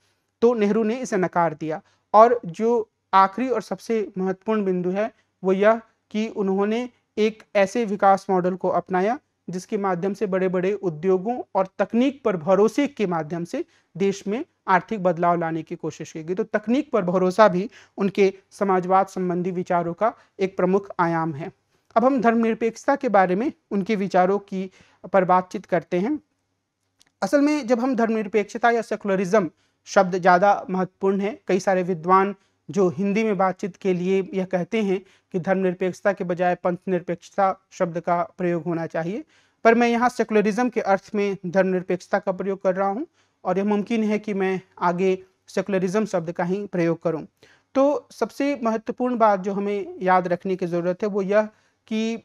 तो नेहरू ने इसे नकार दिया और जो आखिरी और सबसे महत्वपूर्ण बिंदु है वो यह कि उन्होंने एक ऐसे विकास मॉडल को अपनाया जिसके माध्यम से बड़े बड़े उद्योगों और तकनीक पर भरोसे के माध्यम से देश में आर्थिक बदलाव लाने की कोशिश की गई तो तकनीक पर भरोसा भी उनके समाजवाद संबंधी विचारों का एक प्रमुख आयाम है अब हम धर्मनिरपेक्षता के बारे में उनके विचारों की पर बातचीत करते हैं असल में जब हम धर्मनिरपेक्षता या सेकुलरिज्म शब्द ज़्यादा महत्वपूर्ण है कई सारे विद्वान जो हिंदी में बातचीत के लिए यह कहते हैं कि धर्मनिरपेक्षता के बजाय पंथनिरपेक्षता शब्द का प्रयोग होना चाहिए पर मैं यहाँ सेकुलरिज्म के अर्थ में धर्मनिरपेक्षता का प्रयोग कर रहा हूँ और यह मुमकिन है कि मैं आगे सेकुलरिज्म शब्द का ही प्रयोग करूँ तो सबसे महत्वपूर्ण बात जो हमें याद रखने की ज़रूरत है वो यह कि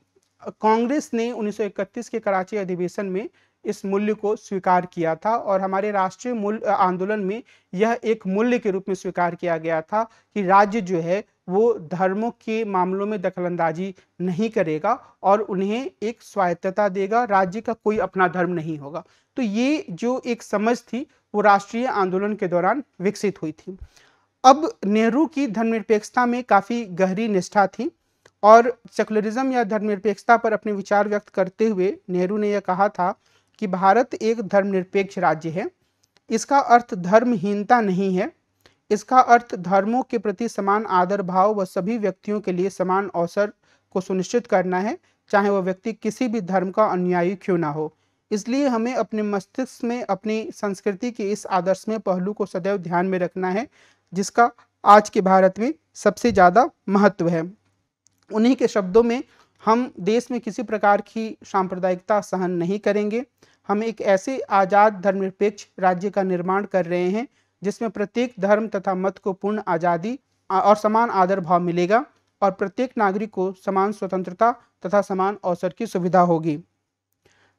कांग्रेस ने 1931 के कराची अधिवेशन में इस मूल्य को स्वीकार किया था और हमारे राष्ट्रीय मूल्य आंदोलन में यह एक मूल्य के रूप में स्वीकार किया गया था कि राज्य जो है वो धर्मों के मामलों में दखलंदाजी नहीं करेगा और उन्हें एक स्वायत्तता देगा राज्य का कोई अपना धर्म नहीं होगा तो ये जो एक समझ थी वो राष्ट्रीय आंदोलन के दौरान विकसित हुई थी अब नेहरू की धर्मनिरपेक्षता में काफ़ी गहरी निष्ठा थी और सेकुलरिज्म या धर्मनिरपेक्षता पर अपने विचार व्यक्त करते हुए नेहरू ने यह कहा था कि भारत एक धर्मनिरपेक्ष राज्य है इसका अर्थ धर्महीनता नहीं है इसका अर्थ धर्मों के प्रति समान आदर भाव व सभी व्यक्तियों के लिए समान अवसर को सुनिश्चित करना है चाहे वह व्यक्ति किसी भी धर्म का अनुयायी क्यों ना हो इसलिए हमें अपने मस्तिष्क में अपनी संस्कृति के इस आदर्श में पहलू को सदैव ध्यान में रखना है जिसका आज के भारत में सबसे ज़्यादा महत्व है उन्हीं के शब्दों में हम देश में किसी प्रकार की सांप्रदायिकता सहन नहीं करेंगे हम एक ऐसे आज़ाद धर्मनिरपेक्ष राज्य का निर्माण कर रहे हैं जिसमें प्रत्येक धर्म तथा मत को पूर्ण आज़ादी और समान आदर भाव मिलेगा और प्रत्येक नागरिक को समान स्वतंत्रता तथा समान अवसर की सुविधा होगी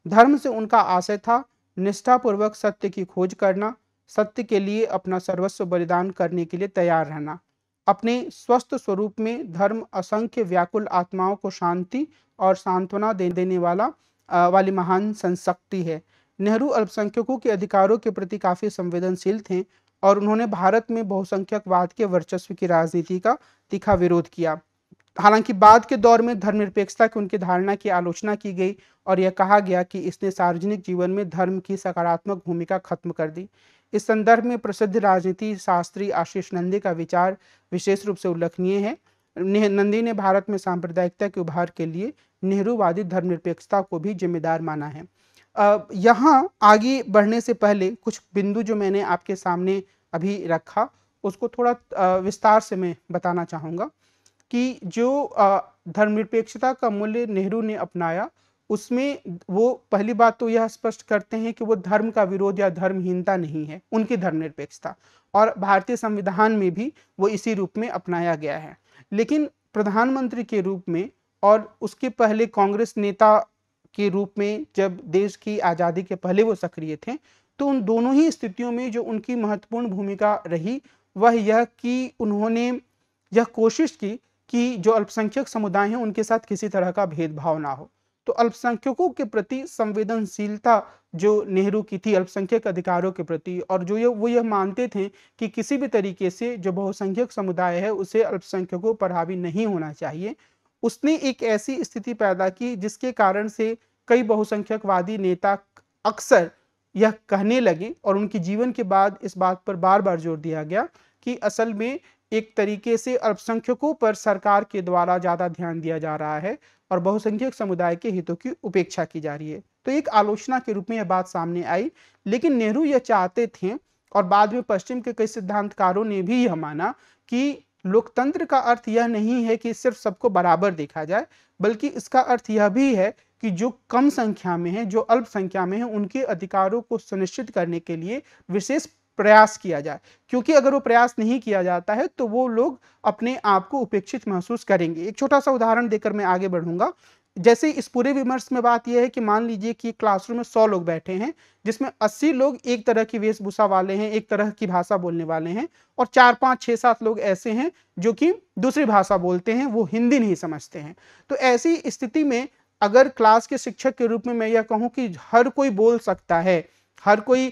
धर्म से उनका आशय था निष्ठापूर्वक सत्य की खोज करना सत्य के लिए अपना सर्वस्व बलिदान करने के लिए तैयार रहना अपने स्वस्थ स्वरूप में धर्म असंख्य व्याकुल आत्माओं को शांति और सांत्वना दे देने वाला आ, वाली महान संशक्ति है नेहरू अल्पसंख्यकों के अधिकारों के प्रति काफ़ी संवेदनशील थे और उन्होंने भारत में बहुसंख्यकवाद के वर्चस्व की राजनीति का तीखा विरोध किया हालांकि बाद के दौर में धर्मनिरपेक्षता की उनकी धारणा की आलोचना की गई और यह कहा गया कि इसने सार्वजनिक जीवन में धर्म की सकारात्मक भूमिका खत्म कर दी इस संदर्भ में प्रसिद्ध राजनीति शास्त्री आशीष नंदी का विचार विशेष रूप से उल्लेखनीय है नंदी ने भारत में सांप्रदायिकता के उभार के लिए नेहरूवादी धर्मनिरपेक्षता को भी जिम्मेदार माना है यहाँ आगे बढ़ने से पहले कुछ बिंदु जो मैंने आपके सामने अभी रखा उसको थोड़ा विस्तार से मैं बताना चाहूँगा कि जो धर्मनिरपेक्षता का मूल्य नेहरू ने अपनाया उसमें वो पहली बात तो यह स्पष्ट करते हैं कि वो धर्म का विरोध या धर्महीनता नहीं है उनकी धर्मनिरपेक्षता और भारतीय संविधान में भी वो इसी रूप में अपनाया गया है लेकिन प्रधानमंत्री के रूप में और उसके पहले कांग्रेस नेता के रूप में जब देश की आज़ादी के पहले वो सक्रिय थे तो उन दोनों ही स्थितियों में जो उनकी महत्वपूर्ण भूमिका रही वह यह कि उन्होंने यह कोशिश की कि जो अल्पसंख्यक समुदाय हैं उनके साथ किसी तरह का भेदभाव ना हो तो अल्पसंख्यकों के प्रति संवेदनशीलता जो नेहरू की थी अल्पसंख्यक अधिकारों के प्रति और जो ये वो यह मानते थे कि किसी भी तरीके से जो बहुसंख्यक समुदाय है उसे अल्पसंख्यकों पर हावी नहीं होना चाहिए उसने एक ऐसी स्थिति पैदा की जिसके कारण से कई बहुसंख्यकवादी नेता अक्सर यह कहने लगे और उनके जीवन के बाद इस बात पर बार बार जोर दिया गया कि असल में एक तरीके से अल्पसंख्यकों पर सरकार के द्वारा ज़्यादा ध्यान दिया जा रहा है और बहुसंख्यक समुदाय के हितों की उपेक्षा की जा रही है तो एक आलोचना के रूप में यह बात सामने आई लेकिन नेहरू यह चाहते थे और बाद में पश्चिम के कई सिद्धांतकारों ने भी यह माना कि लोकतंत्र का अर्थ यह नहीं है कि सिर्फ सबको बराबर देखा जाए बल्कि इसका अर्थ यह भी है कि जो कम संख्या में है जो अल्प संख्या में है उनके अधिकारों को सुनिश्चित करने के लिए विशेष प्रयास किया जाए क्योंकि अगर वो प्रयास नहीं किया जाता है तो वो लोग अपने आप को उपेक्षित महसूस करेंगे एक छोटा सा उदाहरण देकर मैं आगे बढ़ूंगा जैसे इस पूरे विमर्श में बात यह है कि मान लीजिए कि क्लासरूम में सौ लोग बैठे हैं जिसमें अस्सी लोग एक तरह की वेशभूषा वाले हैं एक तरह की भाषा बोलने वाले हैं और चार पाँच छः सात लोग ऐसे हैं जो कि दूसरी भाषा बोलते हैं वो हिंदी नहीं समझते हैं तो ऐसी स्थिति में अगर क्लास के शिक्षक के रूप में मैं यह कहूँ कि हर कोई बोल सकता है हर कोई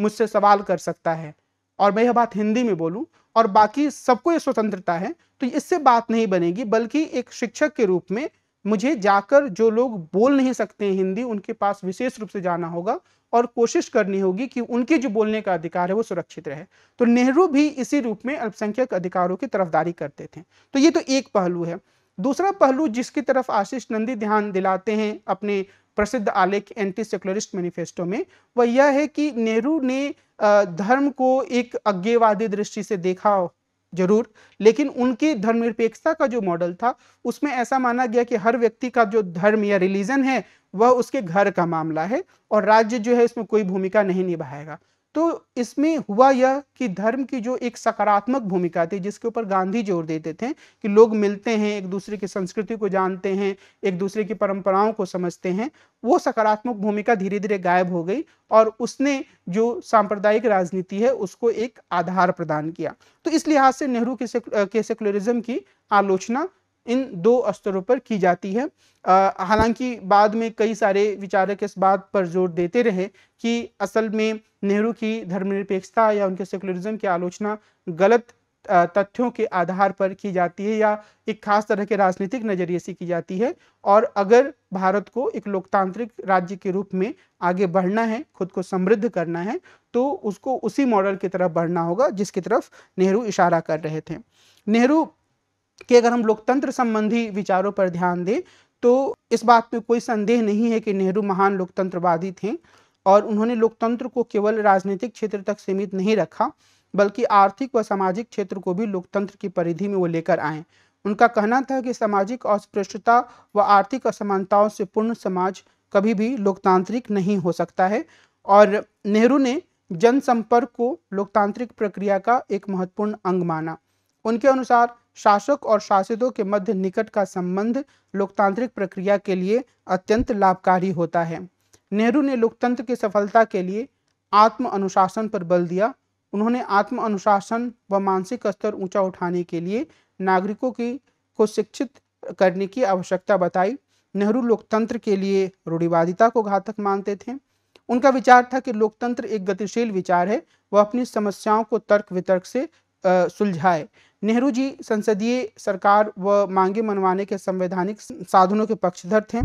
मुझसे सवाल कर सकता है और मैं यह बात हिंदी में बोलूं और बाकी सबको ये स्वतंत्रता है तो इससे बात नहीं बनेगी बल्कि एक शिक्षक के रूप में मुझे जाकर जो लोग बोल नहीं सकते हिंदी उनके पास विशेष रूप से जाना होगा और कोशिश करनी होगी कि उनके जो बोलने का अधिकार है वो सुरक्षित रहे तो नेहरू भी इसी रूप में अल्पसंख्यक अधिकारों की तरफदारी करते थे तो ये तो एक पहलू है दूसरा पहलू जिसकी तरफ आशीष नंदी ध्यान दिलाते हैं अपने प्रसिद्ध आलेख एंटी सेकुलरिस्ट मैनिफेस्टो में वह यह है कि नेहरू ने धर्म को एक अज्ञेवादी दृष्टि से देखा जरूर लेकिन उनकी धर्मनिरपेक्षता का जो मॉडल था उसमें ऐसा माना गया कि हर व्यक्ति का जो धर्म या रिलीजन है वह उसके घर का मामला है और राज्य जो है इसमें कोई भूमिका नहीं निभाएगा तो इसमें हुआ यह कि धर्म की जो एक सकारात्मक भूमिका थी जिसके ऊपर गांधी जोर देते थे कि लोग मिलते हैं एक दूसरे की संस्कृति को जानते हैं एक दूसरे की परंपराओं को समझते हैं वो सकारात्मक भूमिका धीरे धीरे गायब हो गई और उसने जो सांप्रदायिक राजनीति है उसको एक आधार प्रदान किया तो इस लिहाज से नेहरू के सेकुलरिज्म की आलोचना इन दो स्तरों पर की जाती है हालांकि बाद में कई सारे विचारक इस बात पर जोर देते रहे कि असल में नेहरू की धर्मनिरपेक्षता या उनके सेकुलरिज्म की आलोचना गलत तथ्यों के आधार पर की जाती है या एक खास तरह के राजनीतिक नज़रिए से की जाती है और अगर भारत को एक लोकतांत्रिक राज्य के रूप में आगे बढ़ना है खुद को समृद्ध करना है तो उसको उसी मॉडल की तरफ बढ़ना होगा जिसकी तरफ नेहरू इशारा कर रहे थे नेहरू कि अगर हम लोकतंत्र संबंधी विचारों पर ध्यान दें तो इस बात पे कोई संदेह नहीं है कि नेहरू महान लोकतंत्रवादी थे और उन्होंने लोकतंत्र को केवल राजनीतिक क्षेत्र तक सीमित नहीं रखा बल्कि आर्थिक व सामाजिक क्षेत्र को भी लोकतंत्र की परिधि में वो लेकर आए उनका कहना था कि सामाजिक अस्पृश्यता व आर्थिक असमानताओं से पूर्ण समाज कभी भी लोकतांत्रिक नहीं हो सकता है और नेहरू ने जनसंपर्क को लोकतांत्रिक प्रक्रिया का एक महत्वपूर्ण अंग माना उनके अनुसार शासक और शासितों के मध्य निकट का संबंध लोकतांत्रिक प्रक्रिया के लिए अत्यंत लाभकारी होता है नेहरू ने लोकतंत्र की सफलता के लिए आत्म अनुशासन पर बल दिया उन्होंने आत्म अनुशासन व मानसिक स्तर ऊंचा उठाने के लिए नागरिकों की को शिक्षित करने की आवश्यकता बताई नेहरू लोकतंत्र के लिए रूढ़िवादिता को घातक मानते थे उनका विचार था कि लोकतंत्र एक गतिशील विचार है वह अपनी समस्याओं को तर्क वितर्क से सुलझाए नेहरू जी संसदीय सरकार व मांगे मनवाने के संवैधानिक साधनों के पक्षधर थे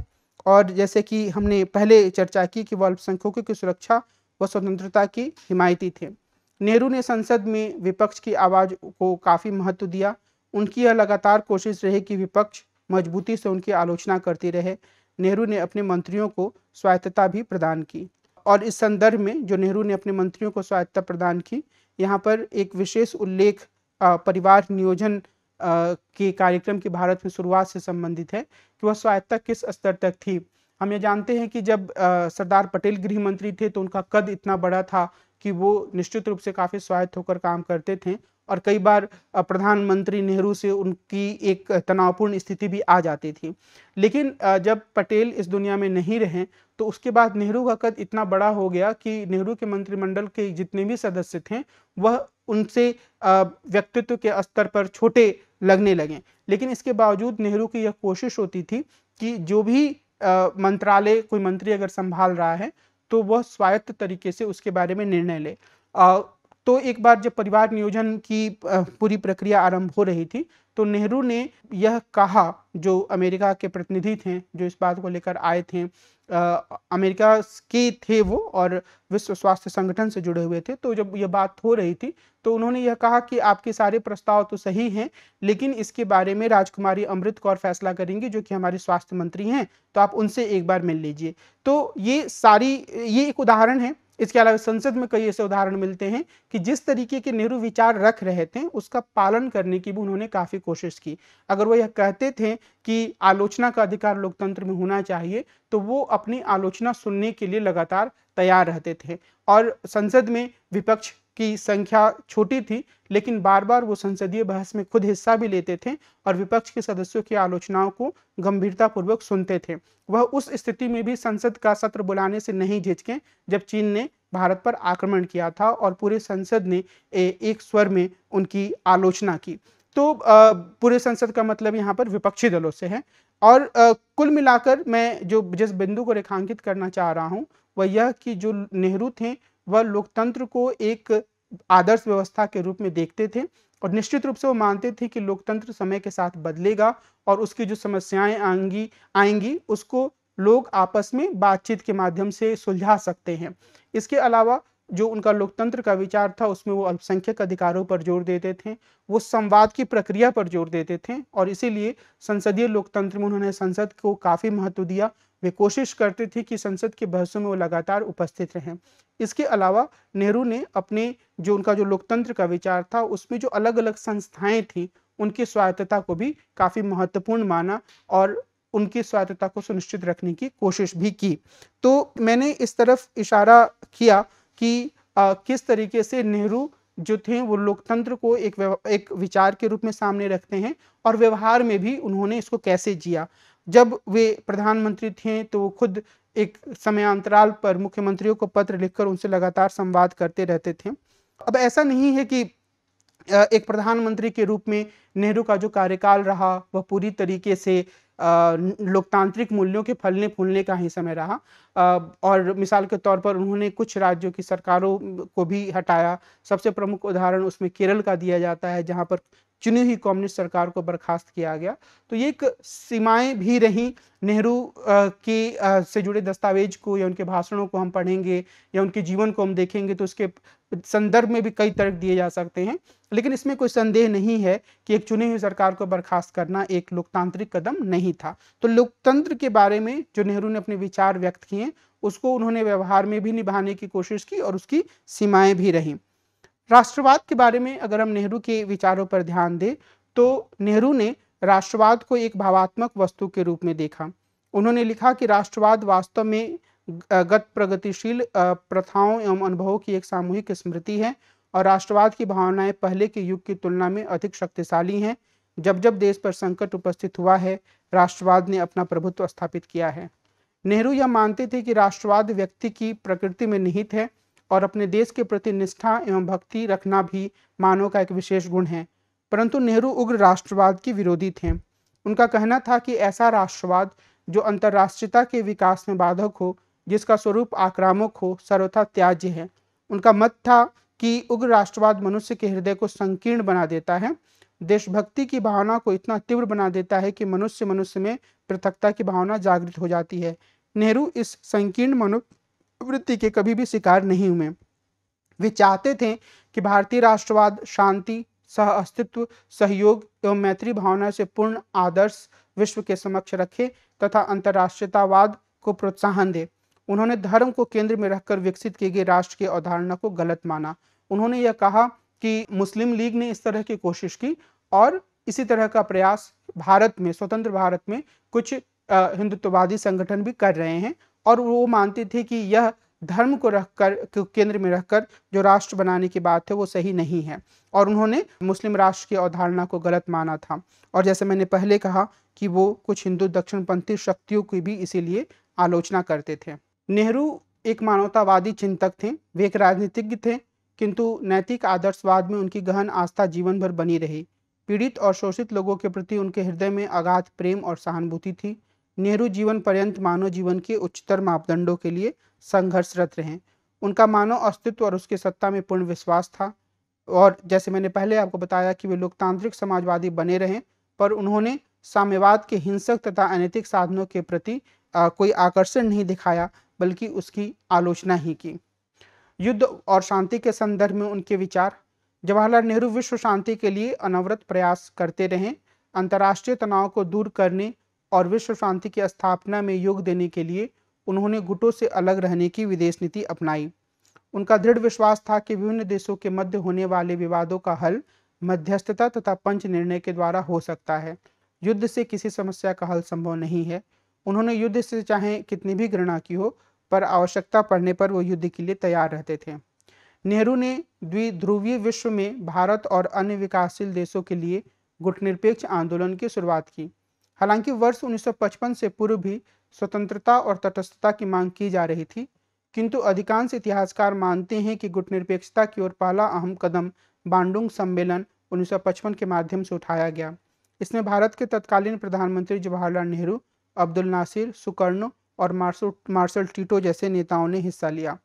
और जैसे कि हमने पहले चर्चा की कि वो अल्पसंख्यकों की सुरक्षा व स्वतंत्रता की हिमायती थे नेहरू ने संसद में विपक्ष की आवाज़ को काफ़ी महत्व दिया उनकी यह लगातार कोशिश रही कि विपक्ष मजबूती से उनकी आलोचना करती रहे नेहरू ने अपने मंत्रियों को स्वायत्तता भी प्रदान की और इस संदर्भ में जो नेहरू ने अपने मंत्रियों को स्वायत्तता प्रदान की यहाँ पर एक विशेष उल्लेख परिवार नियोजन के कार्यक्रम की भारत में शुरुआत से संबंधित है कि वह स्वायत्ता किस स्तर तक थी हम ये जानते हैं कि जब सरदार पटेल गृह मंत्री थे तो उनका कद इतना बड़ा था कि वो निश्चित रूप से काफ़ी स्वायत्त होकर काम करते थे और कई बार प्रधानमंत्री नेहरू से उनकी एक तनावपूर्ण स्थिति भी आ जाती थी लेकिन जब पटेल इस दुनिया में नहीं रहे तो उसके बाद नेहरू का कद इतना बड़ा हो गया कि नेहरू के मंत्रिमंडल के जितने भी सदस्य थे वह उनसे व्यक्तित्व के स्तर पर छोटे लगने लगे लेकिन इसके बावजूद नेहरू की यह कोशिश होती थी कि जो भी मंत्रालय कोई मंत्री अगर संभाल रहा है तो वह स्वायत्त तरीके से उसके बारे में निर्णय ले तो एक बार जब परिवार नियोजन की पूरी प्रक्रिया आरंभ हो रही थी तो नेहरू ने यह कहा जो अमेरिका के प्रतिनिधि थे जो इस बात को लेकर आए थे अमेरिका के थे वो और विश्व स्वास्थ्य संगठन से जुड़े हुए थे तो जब यह बात हो रही थी तो उन्होंने यह कहा कि आपके सारे प्रस्ताव तो सही हैं लेकिन इसके बारे में राजकुमारी अमृत कौर फैसला करेंगी जो कि हमारे स्वास्थ्य मंत्री हैं तो आप उनसे एक बार मिल लीजिए तो ये सारी ये एक उदाहरण है इसके अलावा संसद में कई ऐसे उदाहरण मिलते हैं कि जिस तरीके के नेहरू विचार रख रहे थे उसका पालन करने की भी उन्होंने काफ़ी कोशिश की अगर वो यह कहते थे कि आलोचना का अधिकार लोकतंत्र में होना चाहिए तो वो अपनी आलोचना सुनने के लिए लगातार तैयार रहते थे और संसद में विपक्ष की संख्या छोटी थी लेकिन बार बार वो संसदीय बहस में खुद हिस्सा भी लेते थे और विपक्ष के सदस्यों की आलोचनाओं को गंभीरतापूर्वक सुनते थे वह उस स्थिति में भी संसद का सत्र बुलाने से नहीं झिझके जब चीन ने भारत पर आक्रमण किया था और पूरे संसद ने एक स्वर में उनकी आलोचना की तो पूरे संसद का मतलब यहाँ पर विपक्षी दलों से है और कुल मिलाकर मैं जो जिस बिंदु को रेखांकित करना चाह रहा हूँ वह यह कि जो नेहरू थे वह लोकतंत्र को एक आदर्श व्यवस्था के रूप में देखते थे और निश्चित रूप से वो मानते थे कि लोकतंत्र समय के साथ बदलेगा और उसकी जो समस्याएं आएंगी आएंगी उसको लोग आपस में बातचीत के माध्यम से सुलझा सकते हैं इसके अलावा जो उनका लोकतंत्र का विचार था उसमें वो अल्पसंख्यक अधिकारों पर जोर देते थे वो संवाद की प्रक्रिया पर जोर देते थे और इसीलिए संसदीय लोकतंत्र में उन्होंने संसद को काफ़ी महत्व दिया वे कोशिश करते थे कि संसद के बहसों में वो लगातार उपस्थित रहें इसके अलावा नेहरू ने अपने जो उनका जो लोकतंत्र का विचार था उसमें जो अलग अलग संस्थाएं थी उनकी स्वायत्तता को भी काफ़ी महत्वपूर्ण माना और उनकी स्वायत्तता को सुनिश्चित रखने की कोशिश भी की तो मैंने इस तरफ इशारा किया कि आ, किस तरीके से नेहरू जो थे वो लोकतंत्र को एक एक विचार के रूप में सामने रखते हैं और व्यवहार में भी उन्होंने इसको कैसे जिया जब वे प्रधानमंत्री थे तो वो खुद एक अंतराल पर मुख्यमंत्रियों को पत्र लिखकर उनसे लगातार संवाद करते रहते थे अब ऐसा नहीं है कि एक प्रधानमंत्री के रूप में नेहरू का जो कार्यकाल रहा वह पूरी तरीके से लोकतांत्रिक मूल्यों के फलने फूलने का ही समय रहा और मिसाल के तौर पर उन्होंने कुछ राज्यों की सरकारों को भी हटाया सबसे प्रमुख उदाहरण उसमें केरल का दिया जाता है जहां पर चुनी हुई कम्युनिस्ट सरकार को बर्खास्त किया गया तो ये एक सीमाएं भी रहीं नेहरू के से जुड़े दस्तावेज को या उनके भाषणों को हम पढ़ेंगे या उनके जीवन को हम देखेंगे तो उसके संदर्भ में भी कई तर्क दिए जा सकते हैं लेकिन इसमें कोई संदेह नहीं है कि एक चुनी हुई सरकार को बर्खास्त करना एक लोकतांत्रिक कदम नहीं था तो लोकतंत्र के बारे में जो नेहरू ने अपने विचार व्यक्त किए उसको उन्होंने व्यवहार में भी निभाने की कोशिश की और उसकी सीमाएं भी रहीं राष्ट्रवाद के बारे में अगर हम नेहरू के विचारों पर ध्यान दें तो नेहरू ने राष्ट्रवाद को एक भावात्मक वस्तु के रूप में देखा उन्होंने लिखा कि राष्ट्रवाद वास्तव में गत प्रगतिशील प्रथाओं एवं अनुभवों की एक सामूहिक स्मृति है और राष्ट्रवाद की भावनाएं पहले के युग की तुलना में अधिक शक्तिशाली हैं जब जब देश पर संकट उपस्थित हुआ है राष्ट्रवाद ने अपना प्रभुत्व स्थापित किया है नेहरू यह मानते थे कि राष्ट्रवाद व्यक्ति की प्रकृति में निहित है और अपने देश के प्रति निष्ठा एवं भक्ति रखना भी मानव का एक विशेष गुण है परंतु नेहरू उग्र राष्ट्रवाद के विरोधी थे उनका कहना था कि ऐसा राष्ट्रवाद जो अंतर्राष्ट्रीयता के विकास में बाधक हो जिसका स्वरूप आक्रामक हो सर्वथा त्याज्य है उनका मत था कि उग्र राष्ट्रवाद मनुष्य के हृदय को संकीर्ण बना देता है देशभक्ति की भावना को इतना तीव्र बना देता है कि मनुष्य मनुष्य में पृथकता की भावना जागृत हो जाती है नेहरू इस संकीर्ण मनुष्य वृत्ति के कभी भी शिकार नहीं हुए वे चाहते थे कि भारतीय राष्ट्रवाद शांति सह अस्तित्व सहयोग एवं मैत्री भावना से पूर्ण आदर्श विश्व के समक्ष रखे तथा अंतर्राष्ट्रीयतावाद को प्रोत्साहन दे उन्होंने धर्म को केंद्र में रखकर विकसित किए गए राष्ट्र की अवधारणा को गलत माना उन्होंने यह कहा कि मुस्लिम लीग ने इस तरह की कोशिश की और इसी तरह का प्रयास भारत में स्वतंत्र भारत में कुछ हिंदुत्ववादी संगठन भी कर रहे हैं और वो मानते थे कि यह धर्म को रखकर केंद्र में रखकर जो राष्ट्र बनाने की बात है वो सही नहीं है और उन्होंने मुस्लिम राष्ट्र की अवधारणा को गलत माना था और जैसे मैंने पहले कहा कि वो कुछ हिंदू दक्षिणपंथी शक्तियों की भी इसीलिए आलोचना करते थे नेहरू एक मानवतावादी चिंतक थे वे एक राजनीतिज्ञ थे किंतु नैतिक आदर्शवाद में उनकी गहन आस्था जीवन भर बनी रही पीड़ित और शोषित लोगों के प्रति उनके हृदय में अगाध प्रेम और सहानुभूति थी नेहरू जीवन पर्यंत मानव जीवन के उच्चतर मापदंडों के लिए संघर्षरत रहे उनका मानव अस्तित्व और उसके सत्ता में पूर्ण विश्वास था और जैसे मैंने पहले आपको बताया कि वे लोकतांत्रिक समाजवादी बने रहे पर उन्होंने साम्यवाद के हिंसक तथा अनैतिक साधनों के प्रति आ, कोई आकर्षण नहीं दिखाया बल्कि उसकी आलोचना ही की युद्ध और शांति के संदर्भ में उनके विचार जवाहरलाल नेहरू विश्व शांति के लिए अनवरत प्रयास करते रहे अंतर्राष्ट्रीय तनाव को दूर करने और विश्व शांति की स्थापना में योग देने के लिए उन्होंने गुटों से अलग रहने की विदेश नीति अपनाई उनका दृढ़ विश्वास था कि विभिन्न देशों के मध्य होने वाले विवादों का हल मध्यस्थता तथा पंच निर्णय के द्वारा हो सकता है युद्ध से किसी समस्या का हल संभव नहीं है उन्होंने युद्ध से चाहे कितनी भी घृणा की हो पर आवश्यकता पड़ने पर वो युद्ध के लिए तैयार रहते थे नेहरू ने द्विध्रुवीय विश्व में भारत और अन्य विकासशील देशों के लिए गुटनिरपेक्ष आंदोलन की शुरुआत की हालांकि वर्ष 1955 से पूर्व भी स्वतंत्रता और तटस्थता की मांग की जा रही थी किंतु अधिकांश इतिहासकार मानते हैं कि गुटनिरपेक्षता की ओर पहला अहम कदम बांडुंग सम्मेलन 1955 के माध्यम से उठाया गया इसमें भारत के तत्कालीन प्रधानमंत्री Jawaharlal Nehru Abdul Nasser Sukarno और मार्शल मार्शल टीटो जैसे नेताओं ने हिस्सा लिया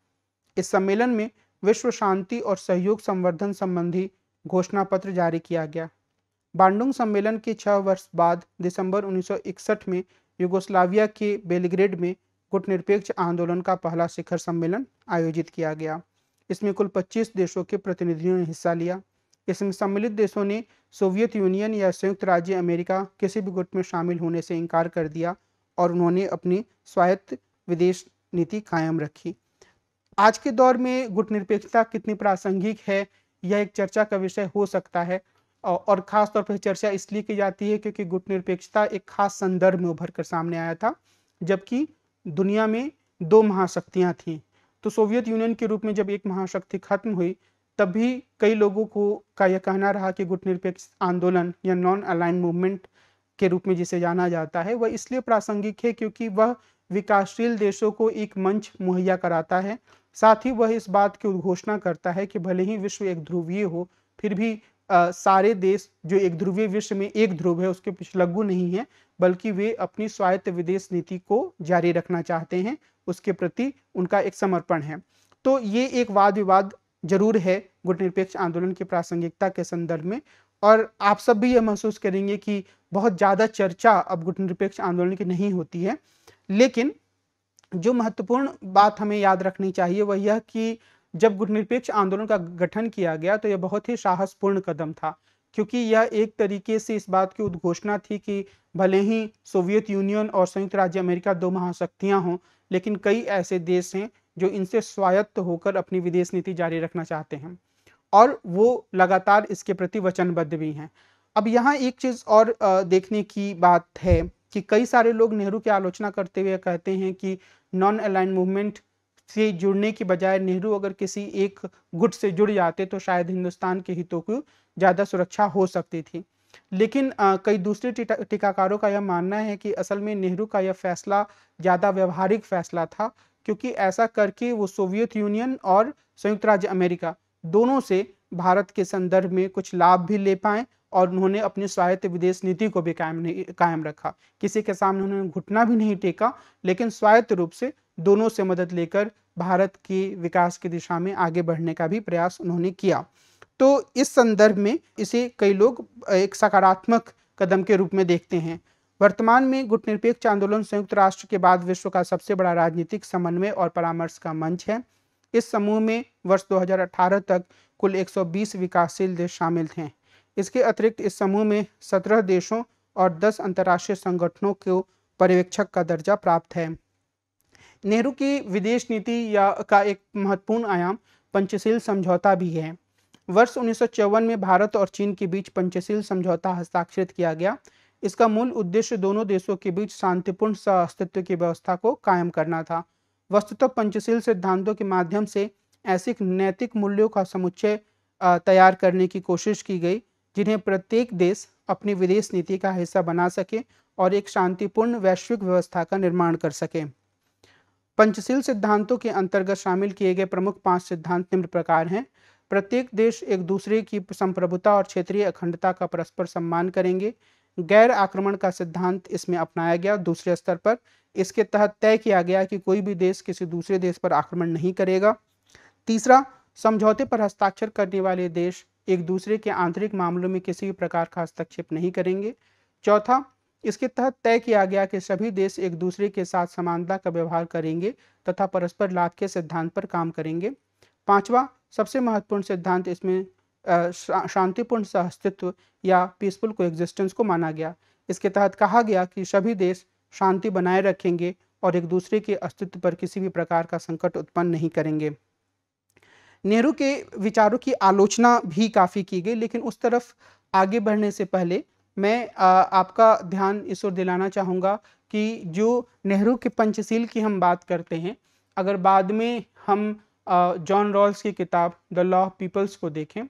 इस सम्मेलन में विश्व शांति और सहयोग संवर्धन संबंधी घोषणा पत्र जारी किया गया बांडुंग सम्मेलन के छह वर्ष बाद दिसंबर 1961 में युगोस्लाविया के बेलग्रेड में गुटनिरपेक्ष आंदोलन का पहला शिखर सम्मेलन आयोजित किया गया इसमें कुल 25 देशों के प्रतिनिधियों ने हिस्सा लिया इसमें सम्मिलित देशों ने सोवियत यूनियन या संयुक्त राज्य अमेरिका किसी भी गुट में शामिल होने से इनकार कर दिया और उन्होंने अपनी स्वायत्त विदेश नीति कायम रखी आज के दौर में गुटनिरपेक्षता कितनी प्रासंगिक है यह एक चर्चा का विषय हो सकता है और खास तौर पर चर्चा इसलिए की जाती है क्योंकि गुट निरपेक्षता एक खास संदर्भ में उभर कर सामने आया था जबकि दुनिया में दो महाशक्तियां थीं तो सोवियत यूनियन के रूप में जब एक महाशक्ति खत्म हुई तब भी कई लोगों को का यह कहना रहा कि गुट निरपेक्ष आंदोलन या नॉन अलाइन मूवमेंट के रूप में जिसे जाना जाता है वह इसलिए प्रासंगिक है क्योंकि वह विकासशील देशों को एक मंच मुहैया कराता है साथ ही वह इस बात की उद्घोषणा करता है कि भले ही विश्व एक ध्रुवीय हो फिर भी आ, सारे देश जो एक ध्रुवीय विश्व में एक ध्रुव है उसके पीछे लघु नहीं है बल्कि वे अपनी स्वायत्त विदेश नीति को जारी रखना चाहते हैं उसके प्रति उनका एक समर्पण है तो ये एक वाद विवाद जरूर है गुटनिरपेक्ष आंदोलन की प्रासंगिकता के संदर्भ में और आप सब भी यह महसूस करेंगे कि बहुत ज़्यादा चर्चा अब गुटनिरपेक्ष आंदोलन की नहीं होती है लेकिन जो महत्वपूर्ण बात हमें याद रखनी चाहिए वह यह कि जब गुटनिरपेक्ष आंदोलन का गठन किया गया तो यह बहुत ही साहसपूर्ण कदम था क्योंकि यह एक तरीके से इस बात की उद्घोषणा थी कि भले ही सोवियत यूनियन और संयुक्त राज्य अमेरिका दो महाशक्तियां हों लेकिन कई ऐसे देश हैं जो इनसे स्वायत्त होकर अपनी विदेश नीति जारी रखना चाहते हैं और वो लगातार इसके प्रति वचनबद्ध भी हैं अब यहाँ एक चीज़ और देखने की बात है कि कई सारे लोग नेहरू की आलोचना करते हुए कहते हैं कि नॉन अलाइन मूवमेंट से जुड़ने की बजाय नेहरू अगर किसी एक गुट से जुड़ जाते तो शायद हिंदुस्तान के हितों को ज़्यादा सुरक्षा हो सकती थी लेकिन आ, कई दूसरे टीकाकारों का यह मानना है कि असल में नेहरू का यह फैसला ज़्यादा व्यवहारिक फैसला था क्योंकि ऐसा करके वो सोवियत यूनियन और संयुक्त राज्य अमेरिका दोनों से भारत के संदर्भ में कुछ लाभ भी ले पाए और उन्होंने अपनी स्वायत्त विदेश नीति को भी कायम नहीं कायम रखा किसी के सामने उन्होंने घुटना भी नहीं टेका लेकिन स्वायत्त रूप से दोनों से मदद लेकर भारत के विकास की दिशा में आगे बढ़ने का भी प्रयास उन्होंने किया तो इस संदर्भ में इसे कई लोग एक सकारात्मक कदम के रूप में देखते हैं वर्तमान में गुटनिरपेक्ष आंदोलन संयुक्त राष्ट्र के बाद विश्व का सबसे बड़ा राजनीतिक समन्वय और परामर्श का मंच है इस समूह में वर्ष 2018 तक कुल 120 विकासशील देश शामिल थे इसके अतिरिक्त इस समूह में 17 देशों और 10 अंतर्राष्ट्रीय संगठनों को पर्यवेक्षक का दर्जा प्राप्त है नेहरू की विदेश नीति या का एक महत्वपूर्ण आयाम पंचशील समझौता भी है वर्ष उन्नीस में भारत और चीन के बीच पंचशील समझौता हस्ताक्षरित किया गया इसका मूल उद्देश्य दोनों देशों के बीच शांतिपूर्ण अस्तित्व की व्यवस्था को कायम करना था वस्तुतः पंचशील सिद्धांतों के माध्यम से ऐसे नैतिक मूल्यों का समुच्चय तैयार करने की कोशिश की गई जिन्हें प्रत्येक देश अपनी विदेश नीति का हिस्सा बना सके और एक शांतिपूर्ण वैश्विक व्यवस्था का निर्माण कर सके पंचशील सिद्धांतों के अंतर्गत शामिल किए गए प्रमुख पांच सिद्धांत निम्न प्रकार हैं प्रत्येक देश एक दूसरे की संप्रभुता और क्षेत्रीय अखंडता का परस्पर सम्मान करेंगे गैर आक्रमण का सिद्धांत इसमें अपनाया गया दूसरे स्तर पर इसके तहत तय किया गया कि कोई भी देश किसी दूसरे देश पर आक्रमण नहीं करेगा तीसरा समझौते पर हस्ताक्षर करने वाले देश एक दूसरे के आंतरिक मामलों में किसी भी प्रकार का हस्तक्षेप नहीं करेंगे चौथा इसके तहत तय किया गया कि सभी देश एक दूसरे के साथ समानता का व्यवहार करेंगे तथा परस्पर लाभ के सिद्धांत पर काम करेंगे पांचवा सबसे महत्वपूर्ण सिद्धांत इसमें शांतिपूर्ण सहअस्तित्व या पीसफुल एग्जिस्टेंस को माना गया इसके तहत कहा गया कि सभी देश शांति बनाए रखेंगे और एक दूसरे के अस्तित्व पर किसी भी प्रकार का संकट उत्पन्न नहीं करेंगे नेहरू के विचारों की आलोचना भी काफ़ी की गई लेकिन उस तरफ आगे बढ़ने से पहले मैं आ, आपका ध्यान इस ओर दिलाना चाहूँगा कि जो नेहरू के पंचशील की हम बात करते हैं अगर बाद में हम जॉन रॉल्स की किताब द लॉ ऑफ पीपल्स को देखें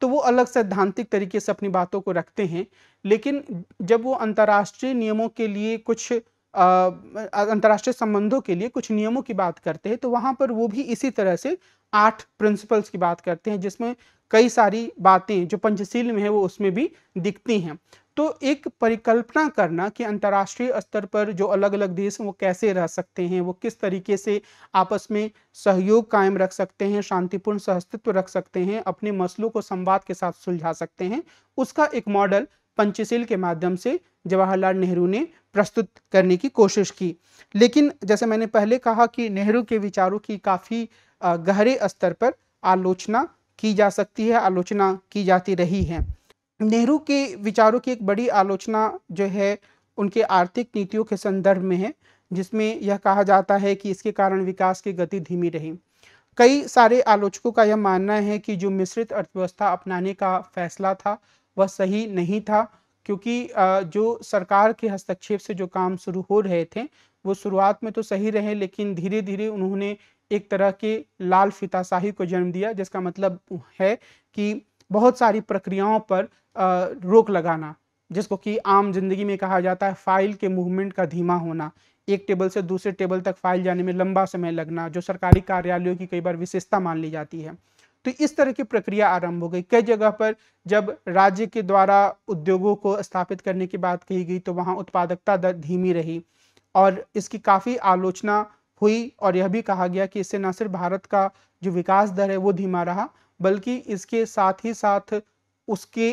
तो वो अलग सैद्धांतिक तरीके से अपनी बातों को रखते हैं लेकिन जब वो अंतर्राष्ट्रीय नियमों के लिए कुछ अंतर्राष्ट्रीय संबंधों के लिए कुछ नियमों की बात करते हैं तो वहाँ पर वो भी इसी तरह से आठ प्रिंसिपल्स की बात करते हैं जिसमें कई सारी बातें जो पंचशील में है वो उसमें भी दिखती हैं तो एक परिकल्पना करना कि अंतर्राष्ट्रीय स्तर पर जो अलग अलग देश हैं वो कैसे रह सकते हैं वो किस तरीके से आपस में सहयोग कायम रख सकते हैं शांतिपूर्ण सहस्तित्व रख सकते हैं अपने मसलों को संवाद के साथ सुलझा सकते हैं उसका एक मॉडल पंचशील के माध्यम से जवाहरलाल नेहरू ने प्रस्तुत करने की कोशिश की लेकिन जैसे मैंने पहले कहा कि नेहरू के विचारों की काफ़ी गहरे स्तर पर आलोचना की जा सकती है आलोचना की जाती रही है नेहरू के विचारों की एक बड़ी आलोचना जो है उनके आर्थिक नीतियों के संदर्भ में है जिसमें यह कहा जाता है कि इसके कारण विकास की गति धीमी रही कई सारे आलोचकों का यह मानना है कि जो मिश्रित अर्थव्यवस्था अपनाने का फैसला था वह सही नहीं था क्योंकि जो सरकार के हस्तक्षेप से जो काम शुरू हो रहे थे वो शुरुआत में तो सही रहे लेकिन धीरे धीरे उन्होंने एक तरह के लाल फिताशाही को जन्म दिया जिसका मतलब है कि बहुत सारी प्रक्रियाओं पर रोक लगाना जिसको कि आम जिंदगी में कहा जाता है फाइल के मूवमेंट का धीमा होना एक टेबल से दूसरे टेबल तक फाइल जाने में लंबा समय लगना जो सरकारी कार्यालयों की कई बार विशेषता मान ली जाती है तो इस तरह की प्रक्रिया आरंभ हो गई कई जगह पर जब राज्य के द्वारा उद्योगों को स्थापित करने की बात कही गई तो वहाँ उत्पादकता दर धीमी रही और इसकी काफ़ी आलोचना हुई और यह भी कहा गया कि इससे न सिर्फ भारत का जो विकास दर है वो धीमा रहा बल्कि इसके साथ ही साथ उसके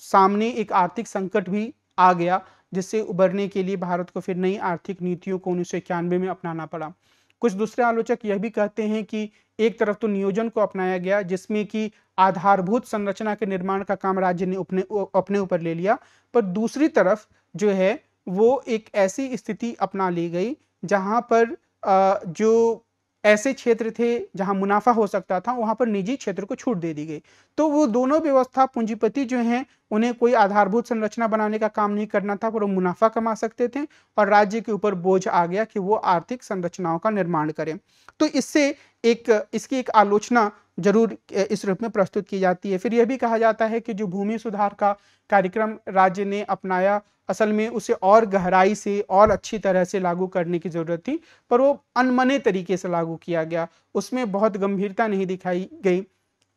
सामने एक आर्थिक संकट भी आ गया जिससे उभरने के लिए भारत को फिर नई आर्थिक नीतियों को उन्नीस में अपनाना पड़ा कुछ दूसरे आलोचक यह भी कहते हैं कि एक तरफ तो नियोजन को अपनाया गया जिसमें कि आधारभूत संरचना के निर्माण का काम राज्य ने अपने अपने ऊपर ले लिया पर दूसरी तरफ जो है वो एक ऐसी स्थिति अपना ली गई जहां पर जो ऐसे क्षेत्र थे जहां मुनाफा हो सकता था वहां पर निजी क्षेत्र को छूट दे दी गई तो वो दोनों व्यवस्था पूंजीपति जो हैं उन्हें कोई आधारभूत संरचना बनाने का काम नहीं करना था पर वो मुनाफा कमा सकते थे और राज्य के ऊपर बोझ आ गया कि वो आर्थिक संरचनाओं का निर्माण करें तो इससे एक इसकी एक आलोचना जरूर इस रूप में प्रस्तुत की जाती है फिर यह भी कहा जाता है कि जो भूमि सुधार का कार्यक्रम राज्य ने अपनाया असल में उसे और गहराई से और अच्छी तरह से लागू करने की ज़रूरत थी पर वो अनमने तरीके से लागू किया गया उसमें बहुत गंभीरता नहीं दिखाई गई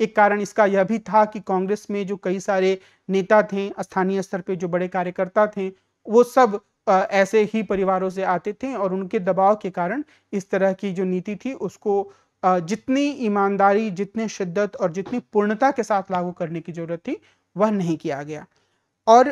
एक कारण इसका यह भी था कि कांग्रेस में जो कई सारे नेता थे स्थानीय स्तर पर जो बड़े कार्यकर्ता थे वो सब ऐसे ही परिवारों से आते थे और उनके दबाव के कारण इस तरह की जो नीति थी उसको जितनी ईमानदारी जितनी शिद्दत और जितनी पूर्णता के साथ लागू करने की जरूरत थी वह नहीं किया गया और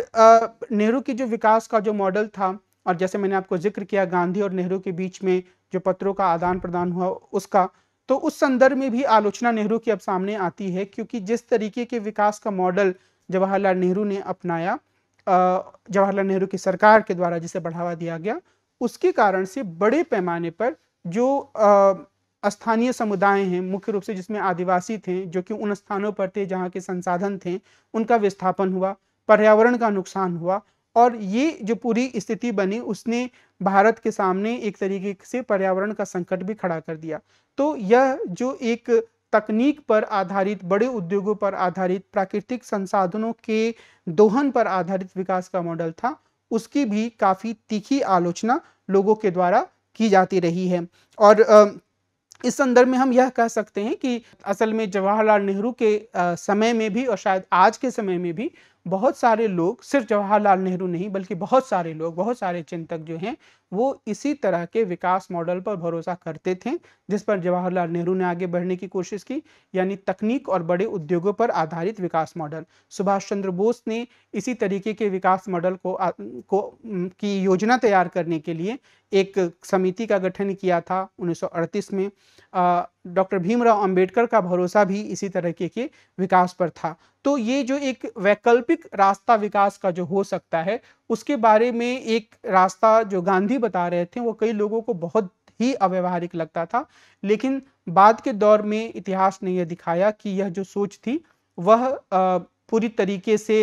नेहरू की जो विकास का जो मॉडल था और जैसे मैंने आपको जिक्र किया गांधी और नेहरू के बीच में जो पत्रों का आदान प्रदान हुआ उसका तो उस संदर्भ में भी आलोचना नेहरू की अब सामने आती है क्योंकि जिस तरीके के विकास का मॉडल जवाहरलाल नेहरू ने अपनाया जवाहरलाल नेहरू की सरकार के द्वारा जिसे बढ़ावा दिया गया उसके कारण से बड़े पैमाने पर जो स्थानीय समुदाय हैं मुख्य रूप से जिसमें आदिवासी थे जो कि उन स्थानों पर थे जहाँ के संसाधन थे उनका विस्थापन हुआ पर्यावरण का नुकसान हुआ और ये जो पूरी स्थिति बनी उसने भारत के सामने एक तरीके से पर्यावरण का संकट भी खड़ा कर दिया तो यह जो एक तकनीक पर आधारित बड़े उद्योगों पर आधारित प्राकृतिक संसाधनों के दोहन पर आधारित विकास का मॉडल था उसकी भी काफ़ी तीखी आलोचना लोगों के द्वारा की जाती रही है और इस संदर्भ में हम यह कह सकते हैं कि असल में जवाहरलाल नेहरू के समय में भी और शायद आज के समय में भी बहुत सारे लोग सिर्फ जवाहरलाल नेहरू नहीं बल्कि बहुत सारे लोग बहुत सारे चिंतक जो हैं वो इसी तरह के विकास मॉडल पर भरोसा करते थे जिस पर जवाहरलाल नेहरू ने आगे बढ़ने की कोशिश की यानी तकनीक और बड़े उद्योगों पर आधारित विकास मॉडल सुभाष चंद्र बोस ने इसी तरीके के विकास मॉडल को, को की योजना तैयार करने के लिए एक समिति का गठन किया था उन्नीस में डॉक्टर भीमराव अम्बेडकर का भरोसा भी इसी तरीके के विकास पर था तो ये जो एक वैकल्पिक रास्ता विकास का जो हो सकता है उसके बारे में एक रास्ता जो गांधी बता रहे थे वो कई लोगों को बहुत ही अव्यवहारिक लगता था लेकिन बाद के दौर में इतिहास ने यह दिखाया कि यह जो सोच थी वह पूरी तरीके से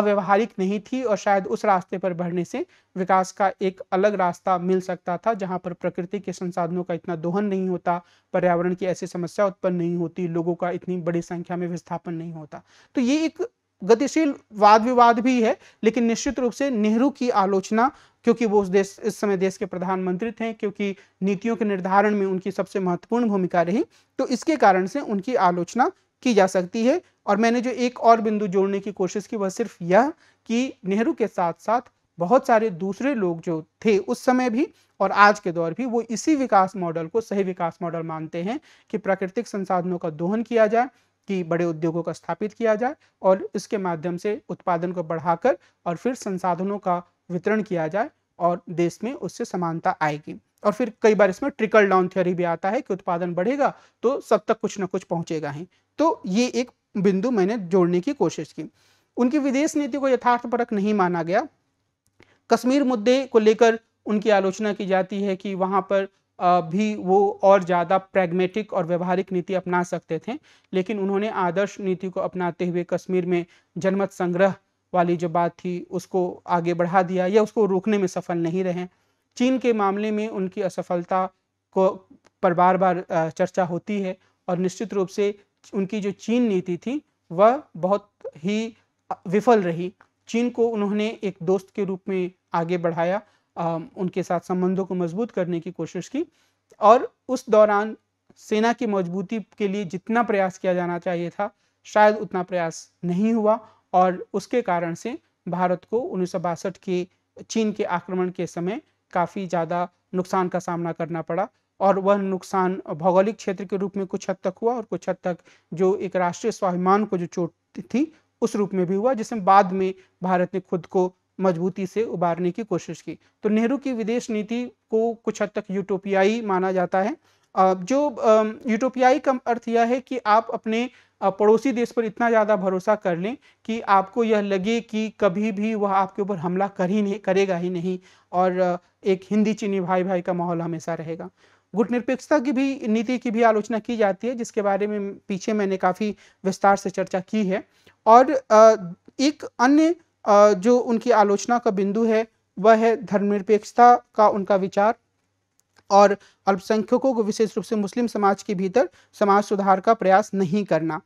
अव्यवहारिक नहीं थी और शायद उस रास्ते पर बढ़ने से विकास का एक अलग रास्ता मिल सकता था जहां पर प्रकृति के संसाधनों का इतना दोहन नहीं होता पर्यावरण की ऐसी समस्या उत्पन्न नहीं होती लोगों का इतनी बड़ी संख्या में विस्थापन नहीं होता तो ये एक गतिशील वाद विवाद भी है लेकिन निश्चित रूप से नेहरू की आलोचना क्योंकि वो उस देश इस समय देश के प्रधानमंत्री थे क्योंकि नीतियों के निर्धारण में उनकी सबसे महत्वपूर्ण भूमिका रही तो इसके कारण से उनकी आलोचना की जा सकती है और मैंने जो एक और बिंदु जोड़ने की कोशिश की वह सिर्फ यह कि नेहरू के साथ साथ बहुत सारे दूसरे लोग जो थे उस समय भी और आज के दौर भी वो इसी विकास मॉडल को सही विकास मॉडल मानते हैं कि प्राकृतिक संसाधनों का दोहन किया जाए कि बड़े उद्योगों का स्थापित किया जाए और इसके माध्यम से उत्पादन को बढ़ाकर और फिर संसाधनों का वितरण किया जाए और देश में उससे समानता आएगी और फिर कई बार इसमें ट्रिकल डाउन थ्योरी भी आता है कि उत्पादन बढ़ेगा तो सब तक कुछ ना कुछ पहुंचेगा ही तो ये एक बिंदु मैंने जोड़ने की कोशिश की उनकी विदेश नीति को यथार्थपरक नहीं माना गया कश्मीर मुद्दे को लेकर उनकी आलोचना की जाती है कि वहाँ पर भी वो और ज़्यादा प्रैग्मेटिक और व्यवहारिक नीति अपना सकते थे लेकिन उन्होंने आदर्श नीति को अपनाते हुए कश्मीर में जनमत संग्रह वाली जो बात थी उसको आगे बढ़ा दिया या उसको रोकने में सफल नहीं रहे चीन के मामले में उनकी असफलता को पर बार बार चर्चा होती है और निश्चित रूप से उनकी जो चीन नीति थी वह बहुत ही विफल रही चीन को उन्होंने एक दोस्त के रूप में आगे बढ़ाया आ, उनके साथ संबंधों को मजबूत करने की कोशिश की और उस दौरान सेना की मजबूती के लिए जितना प्रयास किया जाना चाहिए था शायद उतना प्रयास नहीं हुआ और उसके कारण से भारत को उन्नीस के चीन के आक्रमण के समय काफ़ी ज़्यादा नुकसान का सामना करना पड़ा और वह नुकसान भौगोलिक क्षेत्र के रूप में कुछ हद तक हुआ और कुछ हद तक जो एक राष्ट्रीय स्वाभिमान को जो चोट थी उस रूप में भी हुआ जिसमें बाद में भारत ने खुद को मजबूती से उबारने की कोशिश की तो नेहरू की विदेश नीति को कुछ हद तक यूटोपियाई माना जाता है जो यूटोपियाई का अर्थ यह है कि आप अपने पड़ोसी देश पर इतना ज़्यादा भरोसा कर लें कि आपको यह लगे कि कभी भी वह आपके ऊपर हमला कर ही नहीं करेगा ही नहीं और एक हिंदी चीनी भाई भाई का माहौल हमेशा रहेगा गुटनिरपेक्षता की भी नीति की भी आलोचना की जाती है जिसके बारे में पीछे मैंने काफ़ी विस्तार से चर्चा की है और एक अन्य जो उनकी आलोचना का बिंदु है वह है धर्मनिरपेक्षता का उनका विचार और अल्पसंख्यकों को विशेष रूप से मुस्लिम समाज के भीतर समाज सुधार का प्रयास नहीं करना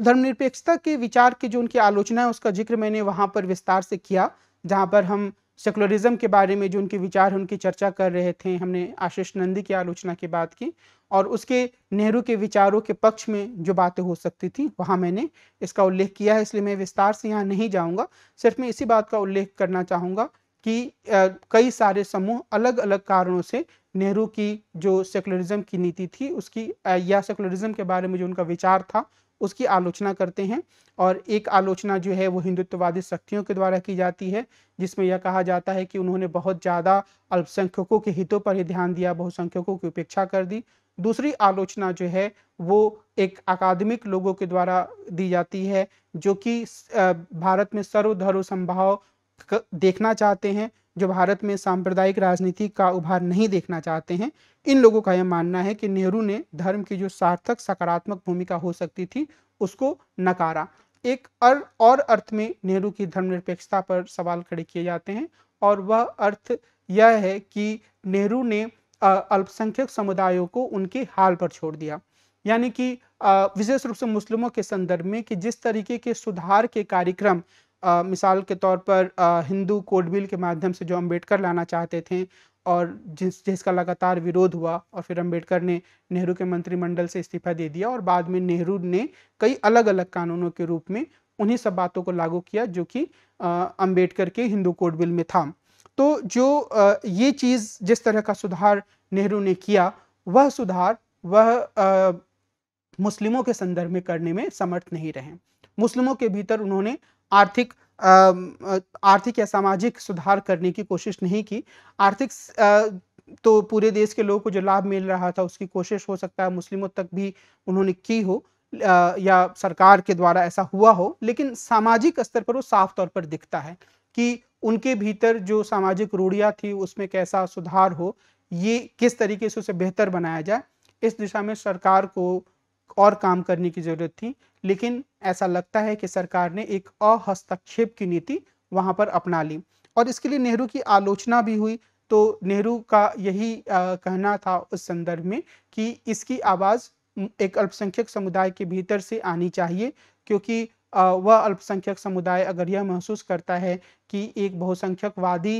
धर्मनिरपेक्षता के विचार की जो उनकी आलोचना है उसका जिक्र मैंने वहाँ पर विस्तार से किया जहाँ पर हम सेकुलरिज्म के बारे में जो उनके विचार हैं उनकी चर्चा कर रहे थे हमने आशीष नंदी की आलोचना की बात की और उसके नेहरू के विचारों के पक्ष में जो बातें हो सकती थी वहाँ मैंने इसका उल्लेख किया है इसलिए मैं विस्तार से यहाँ नहीं जाऊँगा सिर्फ मैं इसी बात का उल्लेख करना चाहूँगा कि कई सारे समूह अलग अलग कारणों से नेहरू की जो सेकुलरिज्म की नीति थी उसकी या सेकुलरिज्म के बारे में जो उनका विचार था उसकी आलोचना करते हैं और एक आलोचना जो है वो हिंदुत्ववादी शक्तियों के द्वारा की जाती है जिसमें यह कहा जाता है कि उन्होंने बहुत ज़्यादा अल्पसंख्यकों के हितों पर ही ध्यान दिया बहुसंख्यकों की उपेक्षा कर दी दूसरी आलोचना जो है वो एक अकादमिक लोगों के द्वारा दी जाती है जो कि भारत में सर्वधर्म संभाव देखना चाहते हैं जो भारत में सांप्रदायिक राजनीति का उभार नहीं देखना चाहते हैं इन लोगों का यह मानना है कि नेहरू ने धर्म की जो सार्थक सकारात्मक भूमिका हो सकती थी उसको नकारा एक अर, और अर्थ में नेहरू की धर्मनिरपेक्षता पर सवाल खड़े किए जाते हैं और वह अर्थ यह है कि नेहरू ने अल्पसंख्यक समुदायों को उनके हाल पर छोड़ दिया यानी कि विशेष रूप से मुस्लिमों के संदर्भ में कि जिस तरीके के सुधार के कार्यक्रम आ, मिसाल के तौर पर आ, हिंदू कोड बिल के माध्यम से जो अम्बेडकर लाना चाहते थे और जिस जिसका लगातार विरोध हुआ और फिर अंबेडकर ने नेहरू के मंत्रिमंडल से इस्तीफा दे दिया और बाद में नेहरू ने कई अलग अलग कानूनों के रूप में उन्हीं सब बातों को लागू किया जो कि अंबेडकर के हिंदू कोड बिल में था तो जो आ, ये चीज़ जिस तरह का सुधार नेहरू ने किया वह सुधार वह मुस्लिमों के संदर्भ में करने में समर्थ नहीं रहे मुस्लिमों के भीतर उन्होंने आर्थिक आर्थिक या सामाजिक सुधार करने की कोशिश नहीं की आर्थिक तो पूरे देश के लोगों को जो लाभ मिल रहा था उसकी कोशिश हो सकता है मुस्लिमों तक भी उन्होंने की हो या सरकार के द्वारा ऐसा हुआ हो लेकिन सामाजिक स्तर पर वो साफ तौर पर दिखता है कि उनके भीतर जो सामाजिक रूढ़िया थी उसमें कैसा सुधार हो ये किस तरीके से उसे बेहतर बनाया जाए इस दिशा में सरकार को और काम करने की ज़रूरत थी लेकिन ऐसा लगता है कि सरकार ने एक अहस्तक्षेप की नीति वहाँ पर अपना ली और इसके लिए नेहरू की आलोचना भी हुई तो नेहरू का यही आ, कहना था उस संदर्भ में कि इसकी आवाज़ एक अल्पसंख्यक समुदाय के भीतर से आनी चाहिए क्योंकि वह अल्पसंख्यक समुदाय अगर यह महसूस करता है कि एक बहुसंख्यकवादी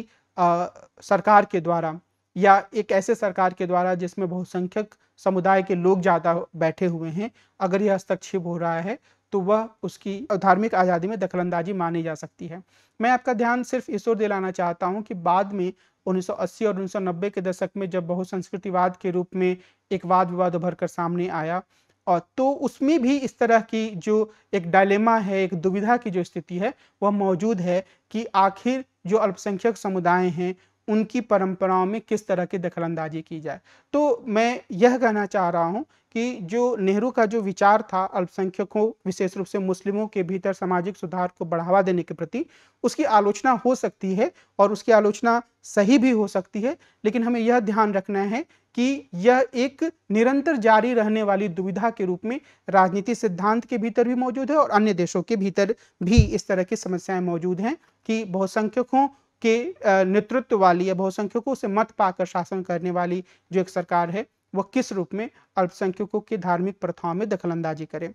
सरकार के द्वारा या एक ऐसे सरकार के द्वारा जिसमें बहुसंख्यक समुदाय के लोग ज़्यादा बैठे हुए हैं अगर यह हस्तक्षेप हो रहा है तो वह उसकी धार्मिक आज़ादी में दखलंदाजी मानी जा सकती है मैं आपका ध्यान सिर्फ इस ओर दिलाना चाहता हूँ कि बाद में 1980 और 1990 के दशक में जब बहुसंस्कृतिवाद के रूप में एक वाद विवाद उभर कर सामने आया और तो उसमें भी इस तरह की जो एक डायलेमा है एक दुविधा की जो स्थिति है वह मौजूद है कि आखिर जो अल्पसंख्यक समुदाय हैं उनकी परंपराओं में किस तरह की दखलंदाजी की जाए तो मैं यह कहना चाह रहा हूँ कि जो नेहरू का जो विचार था अल्पसंख्यकों विशेष रूप से मुस्लिमों के भीतर सामाजिक सुधार को बढ़ावा देने के प्रति उसकी आलोचना हो सकती है और उसकी आलोचना सही भी हो सकती है लेकिन हमें यह ध्यान रखना है कि यह एक निरंतर जारी रहने वाली दुविधा के रूप में राजनीति सिद्धांत के भीतर भी मौजूद है और अन्य देशों के भीतर भी इस तरह की समस्याएं मौजूद हैं कि बहुसंख्यकों के नेतृत्व वाली या बहुसंख्यकों से मत पाकर शासन करने वाली जो एक सरकार है वह किस रूप में अल्पसंख्यकों की धार्मिक प्रथाओं में दखलंदाजी करे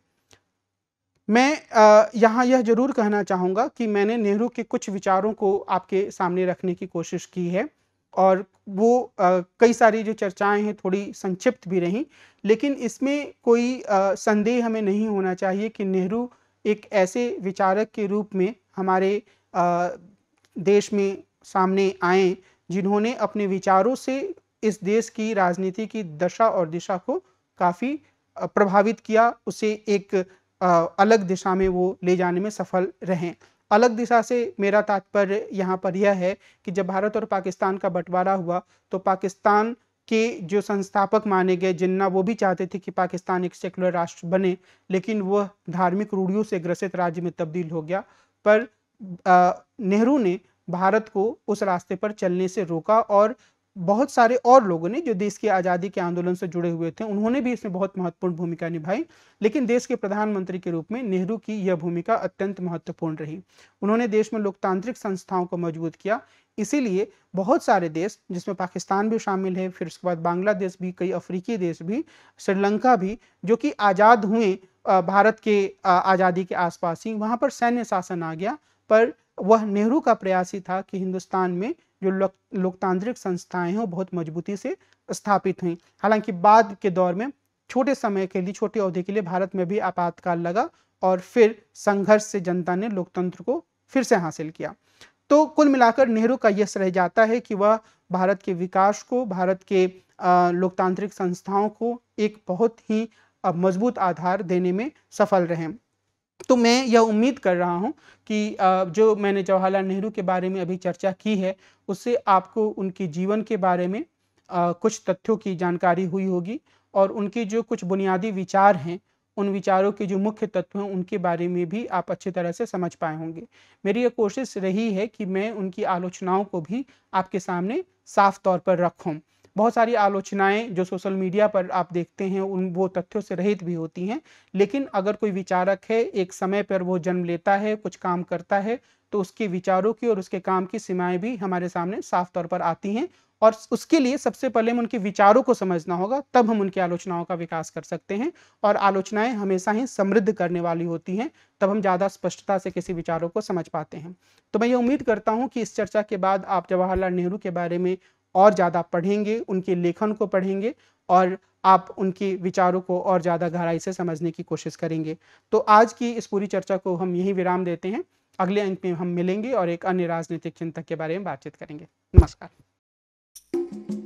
मैं यहाँ यह जरूर कहना चाहूँगा कि मैंने नेहरू के कुछ विचारों को आपके सामने रखने की कोशिश की है और वो कई सारी जो चर्चाएं हैं थोड़ी संक्षिप्त भी रहीं लेकिन इसमें कोई संदेह हमें नहीं होना चाहिए कि नेहरू एक ऐसे विचारक के रूप में हमारे देश में सामने आए जिन्होंने अपने विचारों से इस देश की राजनीति की दशा और दिशा को काफ़ी प्रभावित किया उसे एक अलग दिशा में वो ले जाने में सफल रहे अलग दिशा से मेरा तात्पर्य यहाँ पर यह है कि जब भारत और पाकिस्तान का बंटवारा हुआ तो पाकिस्तान के जो संस्थापक माने गए जिन्ना वो भी चाहते थे कि पाकिस्तान एक सेकुलर राष्ट्र बने लेकिन वह धार्मिक रूढ़ियों से ग्रसित राज्य में तब्दील हो गया पर नेहरू ने भारत को उस रास्ते पर चलने से रोका और बहुत सारे और लोगों ने जो देश की आज़ादी के आंदोलन से जुड़े हुए थे उन्होंने भी इसमें बहुत महत्वपूर्ण भूमिका निभाई लेकिन देश के प्रधानमंत्री के रूप में नेहरू की यह भूमिका अत्यंत महत्वपूर्ण रही उन्होंने देश में लोकतांत्रिक संस्थाओं को मजबूत किया इसीलिए बहुत सारे देश जिसमें पाकिस्तान भी शामिल है फिर उसके बाद बांग्लादेश भी कई अफ्रीकी देश भी श्रीलंका भी जो कि आज़ाद हुए भारत के आज़ादी के आसपास ही वहां पर सैन्य शासन आ गया पर वह नेहरू का प्रयास ही था कि हिंदुस्तान में जो लोकतांत्रिक संस्थाएं हैं वो बहुत मजबूती से स्थापित हुई हालांकि बाद के दौर में छोटे समय के लिए छोटी अवधि के लिए भारत में भी आपातकाल लगा और फिर संघर्ष से जनता ने लोकतंत्र को फिर से हासिल किया तो कुल मिलाकर नेहरू का यश रह जाता है कि वह भारत के विकास को भारत के लोकतांत्रिक संस्थाओं को एक बहुत ही मजबूत आधार देने में सफल रहे तो मैं यह उम्मीद कर रहा हूं कि जो मैंने जवाहरलाल नेहरू के बारे में अभी चर्चा की है उससे आपको उनके जीवन के बारे में कुछ तथ्यों की जानकारी हुई होगी और उनके जो कुछ बुनियादी विचार हैं उन विचारों के जो मुख्य तत्व हैं उनके बारे में भी आप अच्छी तरह से समझ पाए होंगे मेरी यह कोशिश रही है कि मैं उनकी आलोचनाओं को भी आपके सामने साफ तौर पर रखूँ बहुत सारी आलोचनाएं जो सोशल मीडिया पर आप देखते हैं उन वो तथ्यों से रहित भी होती हैं लेकिन अगर कोई विचारक है एक समय पर वो जन्म लेता है कुछ काम करता है तो उसके विचारों की और उसके काम की सीमाएं भी हमारे सामने साफ तौर पर आती हैं और उसके लिए सबसे पहले हम उनके विचारों को समझना होगा तब हम उनकी आलोचनाओं का विकास कर सकते हैं और आलोचनाएं हमेशा ही समृद्ध करने वाली होती हैं तब हम ज़्यादा स्पष्टता से किसी विचारों को समझ पाते हैं तो मैं ये उम्मीद करता हूँ कि इस चर्चा के बाद आप जवाहरलाल नेहरू के बारे में और ज़्यादा पढ़ेंगे उनके लेखन को पढ़ेंगे और आप उनके विचारों को और ज़्यादा गहराई से समझने की कोशिश करेंगे तो आज की इस पूरी चर्चा को हम यही विराम देते हैं अगले अंक में हम मिलेंगे और एक अन्य राजनीतिक चिंतक के बारे में बातचीत करेंगे नमस्कार